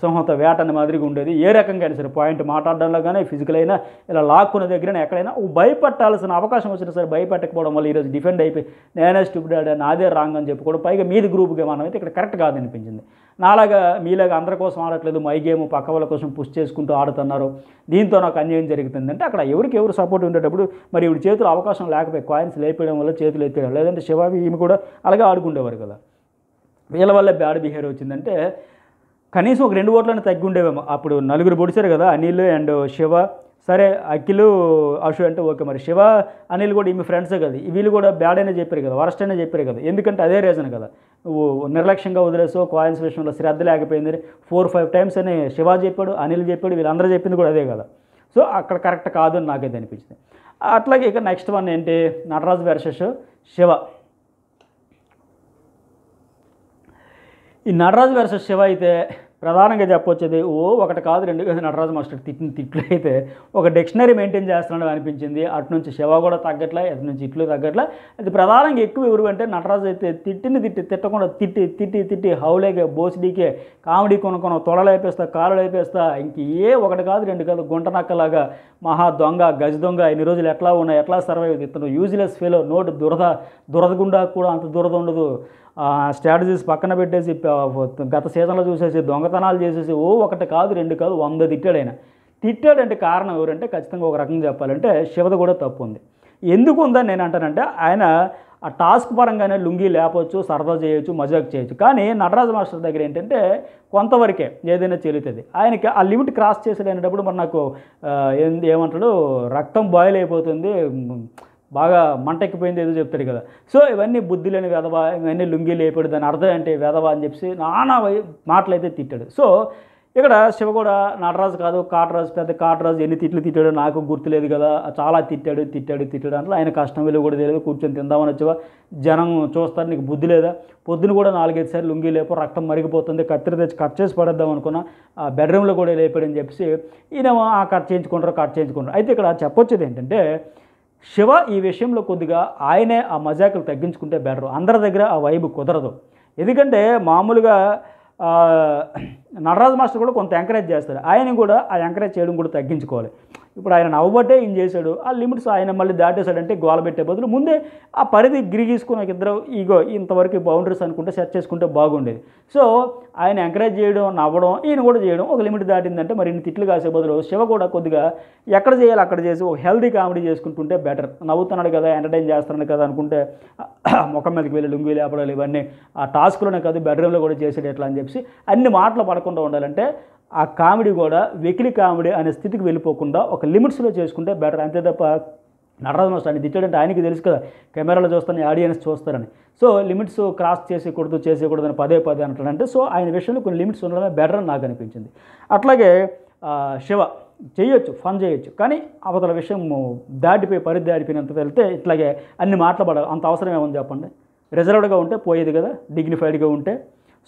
సింహంతో వేటని మాదిరిగా ఉండేది ఏ రకంగా అయినా సరే పాయింట్ మాట్లాడడంలో కానీ ఫిజికల్ అయినా ఇలా లాక్కున్న దగ్గర ఎక్కడైనా భయపెట్టాల్సిన అవకాశం వచ్చినా సరే భయపెట్టకపోవడం వల్ల ఈరోజు డిఫెండ్ అయిపోయి నేనే స్టూపిడ్ నాదే రాంగ్ అని చెప్పుకోవడం పైగా మీది గ్రూప్ మనం అయితే ఇక్కడ కరెక్ట్ కాదనిపించింది నాలాగా మీలాగా అందరి కోసం ఆడట్లేదు మై గేమ్ పక్క వాళ్ళ కోసం పుష్ చేసుకుంటూ ఆడుతున్నారు దీంతో నాకు అన్యాయం అంటే అక్కడ ఎవరికి ఎవరు సపోర్ట్ ఉండేటప్పుడు మరి ఇప్పుడు చేతులు అవకాశం లేకపోయి కాయిన్స్ లేపేయడం వల్ల చేతులు ఎత్తేయడం లేదంటే శివాబి ఈమె కూడా అలాగే ఆడుకుండేవారు కదా వీళ్ళ వల్ల బ్యాడ్ బిహేవియర్ వచ్చిందంటే కనీసం ఒక రెండు ఓట్లను తగ్గి ఉండేవేమో అప్పుడు నలుగురు పొడిచారు కదా అనిల్ అండ్ శివ సరే అఖిలు అశు అంటే ఓకే మరి శివ అనిల్ కూడా ఈమె ఫ్రెండ్సే కదా వీళ్ళు కూడా బ్యాడ్ అయినా చెప్పారు కదా వరస్ట్ అయినా చెప్పారు కదా ఎందుకంటే అదే రీజన్ కదా నువ్వు నిర్లక్ష్యంగా వదిలేసో కాయిన్స్ విషయంలో శ్రద్ధ లేకపోయింది ఫోర్ ఫైవ్ టైమ్స్ అని శివ చెప్పాడు అనిల్ చెప్పాడు వీళ్ళందరూ చెప్పింది కూడా అదే కదా సో అక్కడ కరెక్ట్ కాదు అని నాకైతే అనిపించింది అట్లాగే ఇక నెక్స్ట్ వన్ ఏంటి నటరాజు వెర్సెస్ శివ ఈ నటరాజు వర్సెస్ శివ అయితే ప్రధానంగా చెప్పొచ్చేది ఓ ఒకటి కాదు రెండు కాదు నటరాజు మాస్టర్ తిట్టిన తిట్లు అయితే ఒక డిక్షనరీ మెయింటైన్ చేస్తున్నాడు అనిపించింది అటు నుంచి శివ కూడా తగ్గట్లే అటు నుంచి ఇట్లు తగ్గట్లే అది ప్రధానంగా ఎక్కువ ఎవరు అంటే నటరాజు అయితే తిట్టిని తిట్టి తిట్టకుండా తిట్టి తిట్టి తిట్టి హౌలేకే బోసిడీకే కామెడీ కొనుక్కొన తొడలేపేస్తా కాళ్ళు లేపేస్తా ఇంక ఏ ఒకటి కాదు రెండు కాదు గుంట నక్కలాగా మహా దొంగ గజ దొంగ ఇన్ని రోజులు ఎట్లా ఉన్నాయి ఎట్లా సర్వైవ్ ఇతను యూజ్లెస్ ఫెలో నోటు దురద దురద గుండా కూడా అంత దురద ఉండదు స్ట్రాటజీస్ పక్కన పెట్టేసి గత సీజన్లో చూసేసి దొంగతనాలు చేసేసి ఓ ఒకటి కాదు రెండు కాదు వంద తిట్టాడు ఆయన తిట్టాడంటే కారణం ఎవరంటే ఖచ్చితంగా ఒక రకంగా చెప్పాలంటే శివద కూడా తప్పు ఉంది ఎందుకు ఉందని నేను అంటానంటే ఆయన ఆ టాస్క్ పరంగానే లుంగి లేపవచ్చు సరదా చేయొచ్చు మజాక్ చేయొచ్చు కానీ నటరాజ మాస్టర్ దగ్గర ఏంటంటే కొంతవరకే ఏదైనా చెల్లుతుంది ఆయనకి ఆ లిమిట్ క్రాస్ చేసేటప్పుడు మరి నాకు ఏమంటాడు రక్తం బాయిల్ అయిపోతుంది బాగా మంటెక్కిపోయింది ఏదో చెప్తారు కదా సో ఇవన్నీ బుద్ధి లేని వెధవ ఇవన్నీ లుంగి లేపాడు దాని అర్థం ఏంటి వెధవ అని చెప్పి నానా మాటలు అయితే తిట్టాడు సో ఇక్కడ శివ కూడా నటరాజు కాదు కాటరాజు పెద్ద కాటరాజు ఎన్ని తిట్లు తిట్టాడో నాకు గుర్తులేదు కదా చాలా తిట్టాడు తిట్టాడు తిట్టాడు అంటే ఆయన కష్టం విలువ కూడా తెలియదు కూర్చొని తిందామని వచ్చేవా జనం చూస్తారు నీకు బుద్ధి లేదా పొద్దున కూడా నాలుగైదు సార్లు లుంగి లేపు రక్తం మరిగిపోతుంది కత్తిరి తెచ్చి కట్ చేసి పడేద్దాం అనుకున్న ఆ బెడ్రూమ్లో కూడా లేపాడని చెప్పేసి ఈయనేమో ఆ కట్ చేయించుకుంటారు కట్ చేయించుకుంటారు అయితే ఇక్కడ చెప్పొచ్చేది ఏంటంటే శివ ఈ విషయంలో కొద్దిగా ఆయనే ఆ మజాకులు తగ్గించుకుంటే బెటర్ అందరి దగ్గర ఆ వైబు కుదరదు ఎందుకంటే మామూలుగా నటరాజ్ మాస్టర్ కూడా కొంత ఎంకరేజ్ చేస్తారు ఆయన కూడా ఆ ఎంకరేజ్ చేయడం కూడా తగ్గించుకోవాలి ఇప్పుడు ఆయన నవ్వబట్టే ఏం చేశాడు ఆ లిమిట్స్ ఆయన మళ్ళీ దాటేశాడంటే గోల పెట్టే బదులు ముందే ఆ పరిధి గిరిగీసుకుని ఇద్దరు ఈగో ఇంతవరకు బౌండరీస్ అనుకుంటే సెట్ చేసుకుంటే బాగుండేది సో ఆయన ఎంకరేజ్ చేయడం నవ్వడం ఈయన కూడా చేయడం ఒక లిమిట్ దాటిందంటే మరి ఇన్ని తిట్లు కాసే బదులు శివ కూడా కొద్దిగా ఎక్కడ చేయాలి అక్కడ చేసి ఒక హెల్దీ కామెడీ చేసుకుంటుంటే బెటర్ నవ్వుతున్నాడు కదా ఎంటర్టైన్ చేస్తున్నాడు కదా అనుకుంటే [CLEARS THROAT] ముఖం మీదకి వెళ్ళి లుంగి లేపడాలు ఇవన్నీ ఆ టాస్క్లోనే కాదు బెడ్రూమ్లో కూడా చేసేటట్లా అని చెప్పి అన్ని మాటలు పడక పడకుండా ఉండాలంటే ఆ కామెడీ కూడా వెకిలి కామెడీ అనే స్థితికి వెళ్ళిపోకుండా ఒక లిమిట్స్లో చేసుకుంటే బెటర్ అంతే తప్ప నటరాజు మాస్టర్ ఆయన ఆయనకి తెలుసు కదా కెమెరాలో చూస్తాను ఆడియన్స్ చూస్తారని సో లిమిట్స్ క్రాస్ చేసేకూడదు చేసేకూడదు అని పదే పదే అంటాడంటే సో ఆయన విషయంలో కొన్ని లిమిట్స్ ఉండడమే బెటర్ అని నాకు అనిపించింది అట్లాగే శివ చేయొచ్చు ఫన్ చేయొచ్చు కానీ అవతల విషయం దాటిపోయి పరిధి దాటిపోయినంత వెళ్తే ఇట్లాగే అన్ని మాట్లాడాలి అంత అవసరం ఉంది చెప్పండి రిజర్వ్డ్గా ఉంటే పోయేది కదా డిగ్నిఫైడ్గా ఉంటే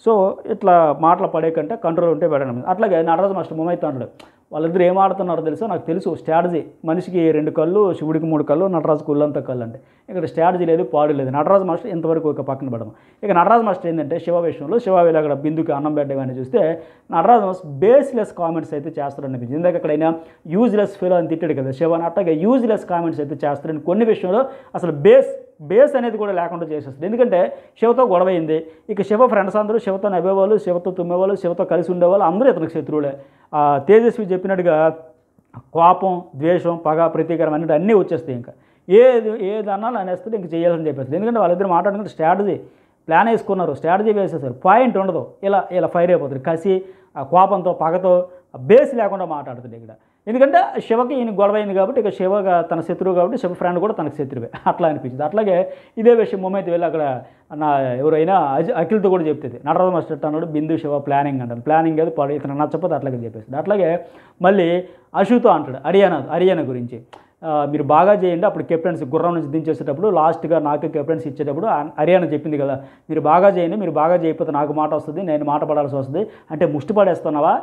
సో ఇట్లా మాటలు పడే కంటే కంట్రోల్ ఉంటే పెట్టడం అట్లాగే నటరాజు మాస్టర్ ముమైత్ అంటాడు వాళ్ళిద్దరు ఏం ఆడుతున్నారో తెలుసో నాకు తెలుసు స్ట్రాటజీ మనిషికి రెండు కళ్ళు శివుడికి మూడు కళ్ళు నటరాజు అంతా కళ్ళు అంటే ఇక్కడ స్ట్రాటజీ లేదు పాడు లేదు నటరాజు మాస్టర్ ఇంతవరకు ఒక పక్కన పడము ఇక నటరాజు మాస్టర్ ఏంటంటే శివ విషయంలో శివవేళ అక్కడ బిందుకి అన్నం పెట్టే కానీ చూస్తే నటరాజు మాస్టర్ బేస్లెస్ కామెంట్స్ అయితే చేస్తాడనిపించింది ఇందాక ఎక్కడైనా యూజ్లెస్ ఫీల్ అని తిట్టాడు కదా శివ అట్లాగే యూజ్లెస్ కామెంట్స్ అయితే చేస్తాడని కొన్ని విషయంలో అసలు బేస్ బేస్ అనేది కూడా లేకుండా చేసేస్తుంది ఎందుకంటే శివతో గొడవ అయింది ఇక శివ ఫ్రెండ్స్ అందరూ శివతో నవ్వేవాళ్ళు శివతో తుమ్మేవాళ్ళు శివతో కలిసి ఉండేవాళ్ళు అందరూ ఇతనికి శత్రువులే తేజస్వి చెప్పినట్టుగా కోపం ద్వేషం పగ ప్రతీకారం అనేది అన్నీ వచ్చేస్తాయి ఇంకా ఏది ఏదన్నా అనేస్తుంది ఇంక చేయాలని చెప్పేస్తుంది ఎందుకంటే వాళ్ళిద్దరు మాట్లాడుకుంటే స్ట్రాటజీ ప్లాన్ వేసుకున్నారు స్ట్రాటజీ వేసేసారు పాయింట్ ఉండదు ఇలా ఇలా ఫైర్ అయిపోతుంది కసి కోపంతో పగతో బేస్ లేకుండా మాట్లాడుతుంది ఇక్కడ ఎందుకంటే శివకి ఈయన గొడవ అయింది కాబట్టి ఇక శివ తన శత్రువు కాబట్టి శివ ఫ్రెండ్ కూడా తనకు శత్రువే అట్లా అనిపించింది అట్లాగే ఇదే విషయం మొమ్మైతే వెళ్ళి అక్కడ నా ఎవరైనా అఖిల్తో కూడా చెప్తుంది నటరాజ మాస్టర్ అన్నాడు బిందు శివ ప్లానింగ్ అంటాడు ప్లానింగ్ అది పడు ఇతను నచ్చపోతే అట్లాగే చెప్పేస్తాడు అట్లాగే మళ్ళీ అశుతో అంటాడు హర్యానా హర్యానా గురించి మీరు బాగా చేయండి అప్పుడు కెప్టెన్స్ గుర్రం నుంచి దించేసేటప్పుడు లాస్ట్గా నాకు కెప్టెన్స్ ఇచ్చేటప్పుడు హర్యానా చెప్పింది కదా మీరు బాగా చేయండి మీరు బాగా చేయకపోతే నాకు మాట వస్తుంది నేను మాట పడాల్సి వస్తుంది అంటే ముష్టి పడేస్తున్నావా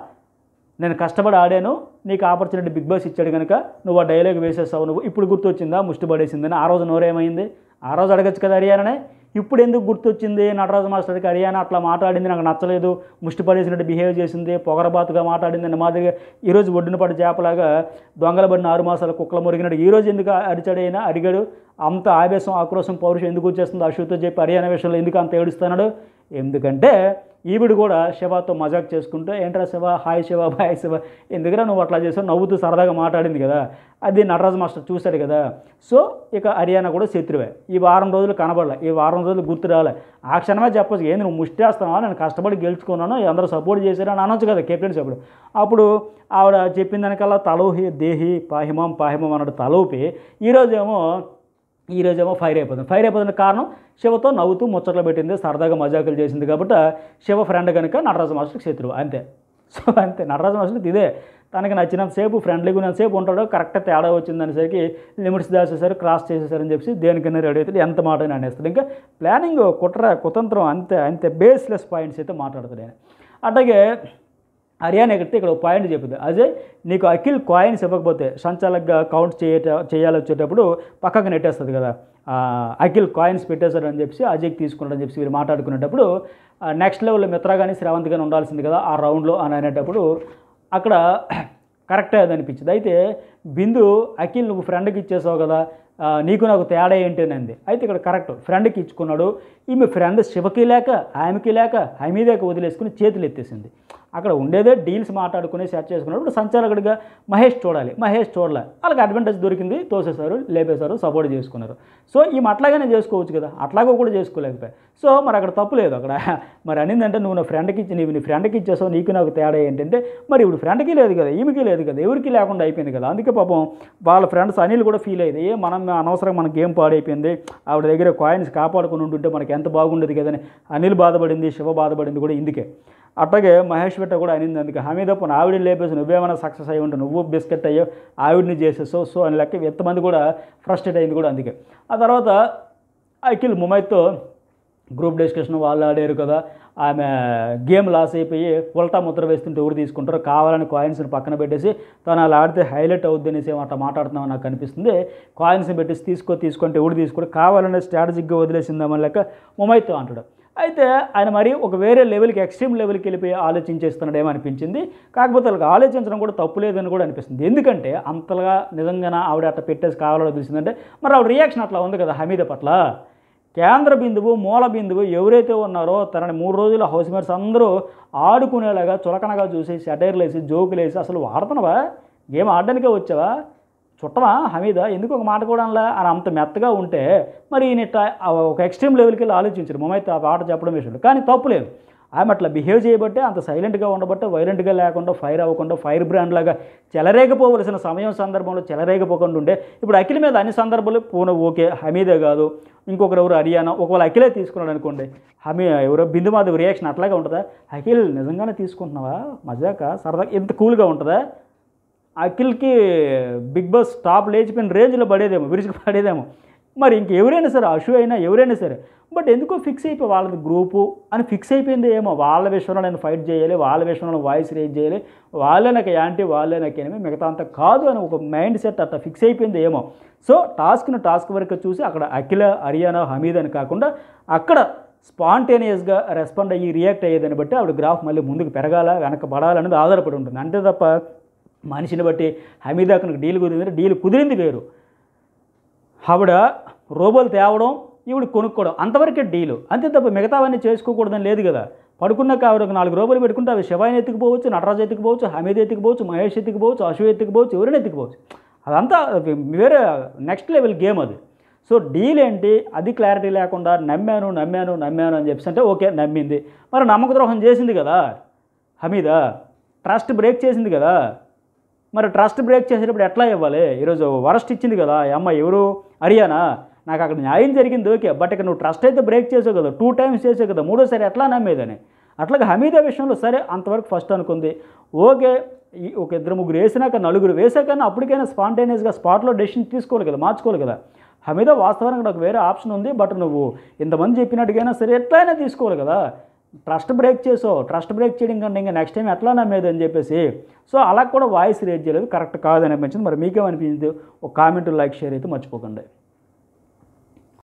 నేను కష్టపడి ఆడాను నీకు ఆపర్చునిటీ బిగ్ బాస్ ఇచ్చాడు కనుక నువ్వు ఆ డైలాగ్ వేసేసావు నువ్వు ఇప్పుడు గుర్తొచ్చిందా ముష్టి పడేసిందని ఆ రోజు నోరేమైంది ఆ రోజు అడగచ్చు కదా అడియాననే ఇప్పుడు ఎందుకు గుర్తొచ్చింది నటరాజు మాస్టర్కి అరియాన అట్లా మాట్లాడింది నాకు నచ్చలేదు ముష్టి పడేసినట్టు బిహేవ్ చేసింది పొగరబాతుగా మాట్లాడింది అని మాదిరిగా ఈరోజు ఒడ్డున పడి చేపలాగా దొంగల పడిన ఆరు మాసాలు కుక్కల మురిగినట్టు ఈరోజు ఎందుకు అరిచాడైనా అడిగాడు అంత ఆవేశం ఆక్రోశం పౌరుషం ఎందుకు వచ్చేస్తుంది అశ్వతో చెప్పి హర్యానా విషయంలో ఎందుకు అంత ఏడుస్తున్నాడు ఎందుకంటే ఈవిడు కూడా శివతో మజాక్ చేసుకుంటూ ఏంట్రా శివ హాయ్ శివ బాయ్ శివ ఎందుకురా నువ్వు అట్లా చేసావు నవ్వుతూ సరదాగా మాట్లాడింది కదా అది నటరాజ్ మాస్టర్ చూశాడు కదా సో ఇక హర్యానా కూడా శత్రువే ఈ వారం రోజులు కనబడలే ఈ వారం రోజులు గుర్తు రాలే ఆ క్షణమే చెప్పచ్చు ఏంది నువ్వు ముష్టేస్తున్నావా నేను కష్టపడి గెలుచుకున్నాను అందరూ సపోర్ట్ చేశారు అని అనొచ్చు కదా కెప్టెన్స్ అప్పుడు అప్పుడు ఆవిడ చెప్పిన దానికల్లా తలోహి దేహి పాహిమం పాహిమం అన్నట్టు తలోపి ఈరోజేమో రోజేమో ఫైర్ అయిపోతుంది ఫైర్ అయిపోతున్న కారణం శివతో నవ్వుతూ ముచ్చట్లు పెట్టింది సరదాగా మజాకులు చేసింది కాబట్టి శివ ఫ్రెండ్ కనుక నటరాజ మాస్టర్కి శత్రువు అంతే సో అంతే నటరాజ మాస్టర్కి ఇదే తనకి నచ్చినంతసేపు ఫ్రెండ్లీగా ఉన్నంతసేపు ఉంటాడు కరెక్ట్ తేడా వచ్చిందనేసరికి లిమిట్స్ దాసేసారు క్రాస్ చేసేసారని చెప్పి దేనికైనా రెడీ అవుతాడు ఎంత మాట అని అనేస్తాడు ఇంకా ప్లానింగ్ కుట్ర కుతంత్రం అంతే అంతే బేస్లెస్ పాయింట్స్ అయితే మాట్లాడతాడు అట్లాగే అరియాన్ ఎక్కడితే ఇక్కడ పాయింట్ చెప్పింది అదే నీకు అఖిల్ కాయిన్స్ ఇవ్వకపోతే సంచాలకగా కౌంట్ చేయట చేయాలి వచ్చేటప్పుడు పక్కకు నెట్టేస్తుంది కదా అఖిల్ కాయిన్స్ పెట్టేశాడు అని చెప్పి అజయ్కి తీసుకున్నాడు అని చెప్పి వీరు మాట్లాడుకునేటప్పుడు నెక్స్ట్ లెవెల్ మిత్రా కానీ శ్రావంత్ కానీ ఉండాల్సింది కదా ఆ రౌండ్లో అని అనేటప్పుడు అక్కడ కరెక్టే [CLEARS THROAT] అది అనిపించింది అయితే బిందు అఖిల్ నువ్వు ఫ్రెండ్కి ఇచ్చేసావు కదా నీకు నాకు తేడా ఏంటి అని అంది అయితే ఇక్కడ కరెక్ట్ ఫ్రెండ్కి ఇచ్చుకున్నాడు ఈమె ఫ్రెండ్ శివకి లేక ఆమెకి లేక ఆమె వదిలేసుకుని చేతులు ఎత్తేసింది అక్కడ ఉండేదే డీల్స్ మాట్లాడుకుని సెట్ చేసుకున్నప్పుడు సంచాలకుడిగా మహేష్ చూడాలి మహేష్ చూడలే వాళ్ళకి అడ్వాంటేజ్ దొరికింది తోసేశారు లేపేశారు సపోర్ట్ చేసుకున్నారు సో ఈమె అట్లాగనే చేసుకోవచ్చు కదా అట్లాగో కూడా చేసుకోలేకపోయా సో మరి అక్కడ తప్పు లేదు అక్కడ మరి అనిందంటే నువ్వు నా ఫ్రెండ్కి ఇచ్చి నీవు నీ ఫ్రెండ్కి ఇచ్చేసావు నీకు నాకు తేడా ఏంటంటే మరి ఇప్పుడు ఫ్రెండ్కి లేదు కదా ఈమెకి లేదు కదా ఎవరికి లేకుండా అయిపోయింది కదా అందుకే చూస్తుంటే పాపం వాళ్ళ ఫ్రెండ్స్ అనిల్ కూడా ఫీల్ అయ్యింది ఏ మనం అనవసరం మన గేమ్ పాడైపోయింది ఆవిడ దగ్గర కాయిన్స్ కాపాడుకుని ఉంటుంటే మనకి ఎంత బాగుండేది కదని అనిల్ బాధపడింది శివ బాధపడింది కూడా ఇందుకే అట్లాగే మహేష్ పెట్ట కూడా అనింది అందుకే హమీదప్ప ఆవిడని లేపేసి నువ్వేమైనా సక్సెస్ అయ్యి ఉంటావు నువ్వు బిస్కెట్ అయ్యో ఆవిడని చేసేసో సో అని లెక్క ఎంతమంది కూడా ఫ్రస్ట్రేట్ అయింది కూడా అందుకే ఆ తర్వాత అఖిల్ ముమైత్తో గ్రూప్ డిస్కషన్ వాళ్ళు ఆడారు కదా ఆమె గేమ్ లాస్ అయిపోయి ఉల్టా ముద్ర వేస్తుంటే ఊరు తీసుకుంటారు కావాలని కాయిన్స్ని పక్కన పెట్టేసి తను అలా ఆడితే హైలైట్ అవుద్ది అనేసి అట్లా మాట్లాడుతున్నాం నాకు అనిపిస్తుంది కాయిన్స్ని పెట్టేసి తీసుకో తీసుకుంటే ఊరు తీసుకుంటే కావాలనే స్ట్రాటజిక్గా వదిలేసిందామని లేక మొమైతో అంటాడు అయితే ఆయన మరి ఒక వేరే లెవెల్కి ఎక్స్ట్రీమ్ లెవెల్కి వెళ్ళిపోయి ఆలోచించేస్తున్నాడేమో అనిపించింది కాకపోతే వాళ్ళకి ఆలోచించడం కూడా తప్పు లేదని కూడా అనిపిస్తుంది ఎందుకంటే అంతగా నిజంగా ఆవిడ అట్లా పెట్టేసి కావాలో తెలిసిందంటే మరి ఆవిడ రియాక్షన్ అట్లా ఉంది కదా హమీద పట్ల కేంద్ర బిందువు మూల బిందువు ఎవరైతే ఉన్నారో తనని మూడు రోజులు హౌస్ మేట్స్ అందరూ ఆడుకునేలాగా చులకనగా చూసి సెటైర్లు వేసి అసలు ఆడుతున్నావా గేమ్ ఆడడానికే వచ్చావా చుట్టమా హమీదా ఎందుకు ఒక మాట కూడా అని అంత మెత్తగా ఉంటే మరి ఈయన ఒక ఎక్స్ట్రీమ్ లెవెల్కి వెళ్ళి ఆలోచించారు మమ్మీ ఆ ఆట చెప్పడం విషయంలో కానీ తప్పులేదు ఆమె అట్లా బిహేవ్ చేయబట్టే అంత సైలెంట్గా ఉండబట్టే వైలెంట్గా లేకుండా ఫైర్ అవ్వకుండా ఫైర్ బ్రాండ్ లాగా చెలరేకపోవలసిన సమయం సందర్భంలో చెలరేకపోకుండా ఉండే ఇప్పుడు అఖిల మీద అన్ని సందర్భాలు పూనె ఓకే హమీదే కాదు ఇంకొకరు ఎవరు హర్యానా ఒకవేళ అఖిలే తీసుకున్నాడు అనుకోండి హమీ ఎవరో బిందు మాధవ్ రియాక్షన్ అట్లాగే ఉంటుందా అఖిల్ నిజంగానే తీసుకుంటున్నావా మజాక సరదా ఎంత కూల్గా ఉంటుందా అఖిల్కి బిగ్ బాస్ టాప్ లేచిపోయిన రేంజ్లో పడేదేమో విరిచి పడేదేమో మరి ఇంకెవరైనా సరే అషు అయినా ఎవరైనా సరే బట్ ఎందుకో ఫిక్స్ అయిపోయి వాళ్ళది గ్రూపు అని ఫిక్స్ అయిపోయింది ఏమో వాళ్ళ విషయంలో నేను ఫైట్ చేయాలి వాళ్ళ విషయంలో వాయిస్ రేజ్ చేయాలి వాళ్ళే నాకు యాంటీ వాళ్ళే నాకు ఏమి మిగతా అంత కాదు అని ఒక మైండ్ సెట్ అట్లా ఫిక్స్ అయిపోయింది ఏమో సో టాస్క్ను టాస్క్ వరకు చూసి అక్కడ అఖిల హరియానా హమీద్ అని కాకుండా అక్కడ స్పాంటేనియస్గా రెస్పాండ్ అయ్యి రియాక్ట్ అయ్యేదాన్ని బట్టి ఆవిడ గ్రాఫ్ మళ్ళీ ముందుకు పెరగాల వెనక పడాలనేది ఆధారపడి ఉంటుంది అంతే తప్ప మనిషిని బట్టి అక్కడికి డీల్ కుదిరింది డీల్ కుదిరింది వేరు ఆవిడ రోబోలు తేవడం ఈవిడ కొనుక్కోవడం అంతవరకే డీలు అంతే తప్ప మిగతావన్నీ చేసుకోకూడదని లేదు కదా పడుకున్నాక ఆవిడ ఒక నాలుగు రూపాయలు పెట్టుకుంటే అవి శివాయిని ఎత్తుకుపోవచ్చు నటరాజ్ ఎత్తుకుపోవచ్చు హమీద్ ఎత్తుకుపోవచ్చు మహేష్ ఎత్తుకుపోవచ్చు అశు ఎత్తుకుపోవచ్చు ఎవరైనా ఎత్తుకుపోవచ్చు అదంతా వేరే నెక్స్ట్ లెవెల్ గేమ్ అది సో డీల్ ఏంటి అది క్లారిటీ లేకుండా నమ్మాను నమ్మాను నమ్మాను అని చెప్పి అంటే ఓకే నమ్మింది మరి నమ్మక ద్రోహం చేసింది కదా హమీదా ట్రస్ట్ బ్రేక్ చేసింది కదా మరి ట్రస్ట్ బ్రేక్ చేసేటప్పుడు ఎట్లా ఇవ్వాలి ఈరోజు వరస్ట్ ఇచ్చింది కదా అమ్మ ఎవరు అరియానా నాకు అక్కడ న్యాయం జరిగింది ఓకే బట్ ఇక నువ్వు ట్రస్ట్ అయితే బ్రేక్ చేసావు కదా టూ టైమ్స్ చేసావు కదా మూడోసారి ఎట్లా నమ్మేదని అట్లాగే హమీదా విషయంలో సరే అంతవరకు ఫస్ట్ అనుకుంది ఓకే ఒక ఇద్దరు ముగ్గురు వేసినాక నలుగురు వేసాకన్నా అప్పటికైనా స్పాంటేనియస్గా స్పాట్లో డెసిషన్ తీసుకోవాలి కదా మార్చుకోవాలి కదా హమీదా వాస్తవానికి నాకు వేరే ఆప్షన్ ఉంది బట్ నువ్వు ఇంతమంది చెప్పినట్టుగా సరే ఎట్లయినా తీసుకోవాలి కదా ట్రస్ట్ బ్రేక్ చేసావు ట్రస్ట్ బ్రేక్ చేయడం కంటే ఇంకా నెక్స్ట్ టైం ఎట్లా నమ్మేది అని చెప్పేసి సో అలా కూడా వాయిస్ రేట్ చేయలేదు కరెక్ట్ కాదని అనిపించింది మరి మీకేమనిపించింది ఒక కామెంట్ లైక్ షేర్ అయితే మర్చిపోకండి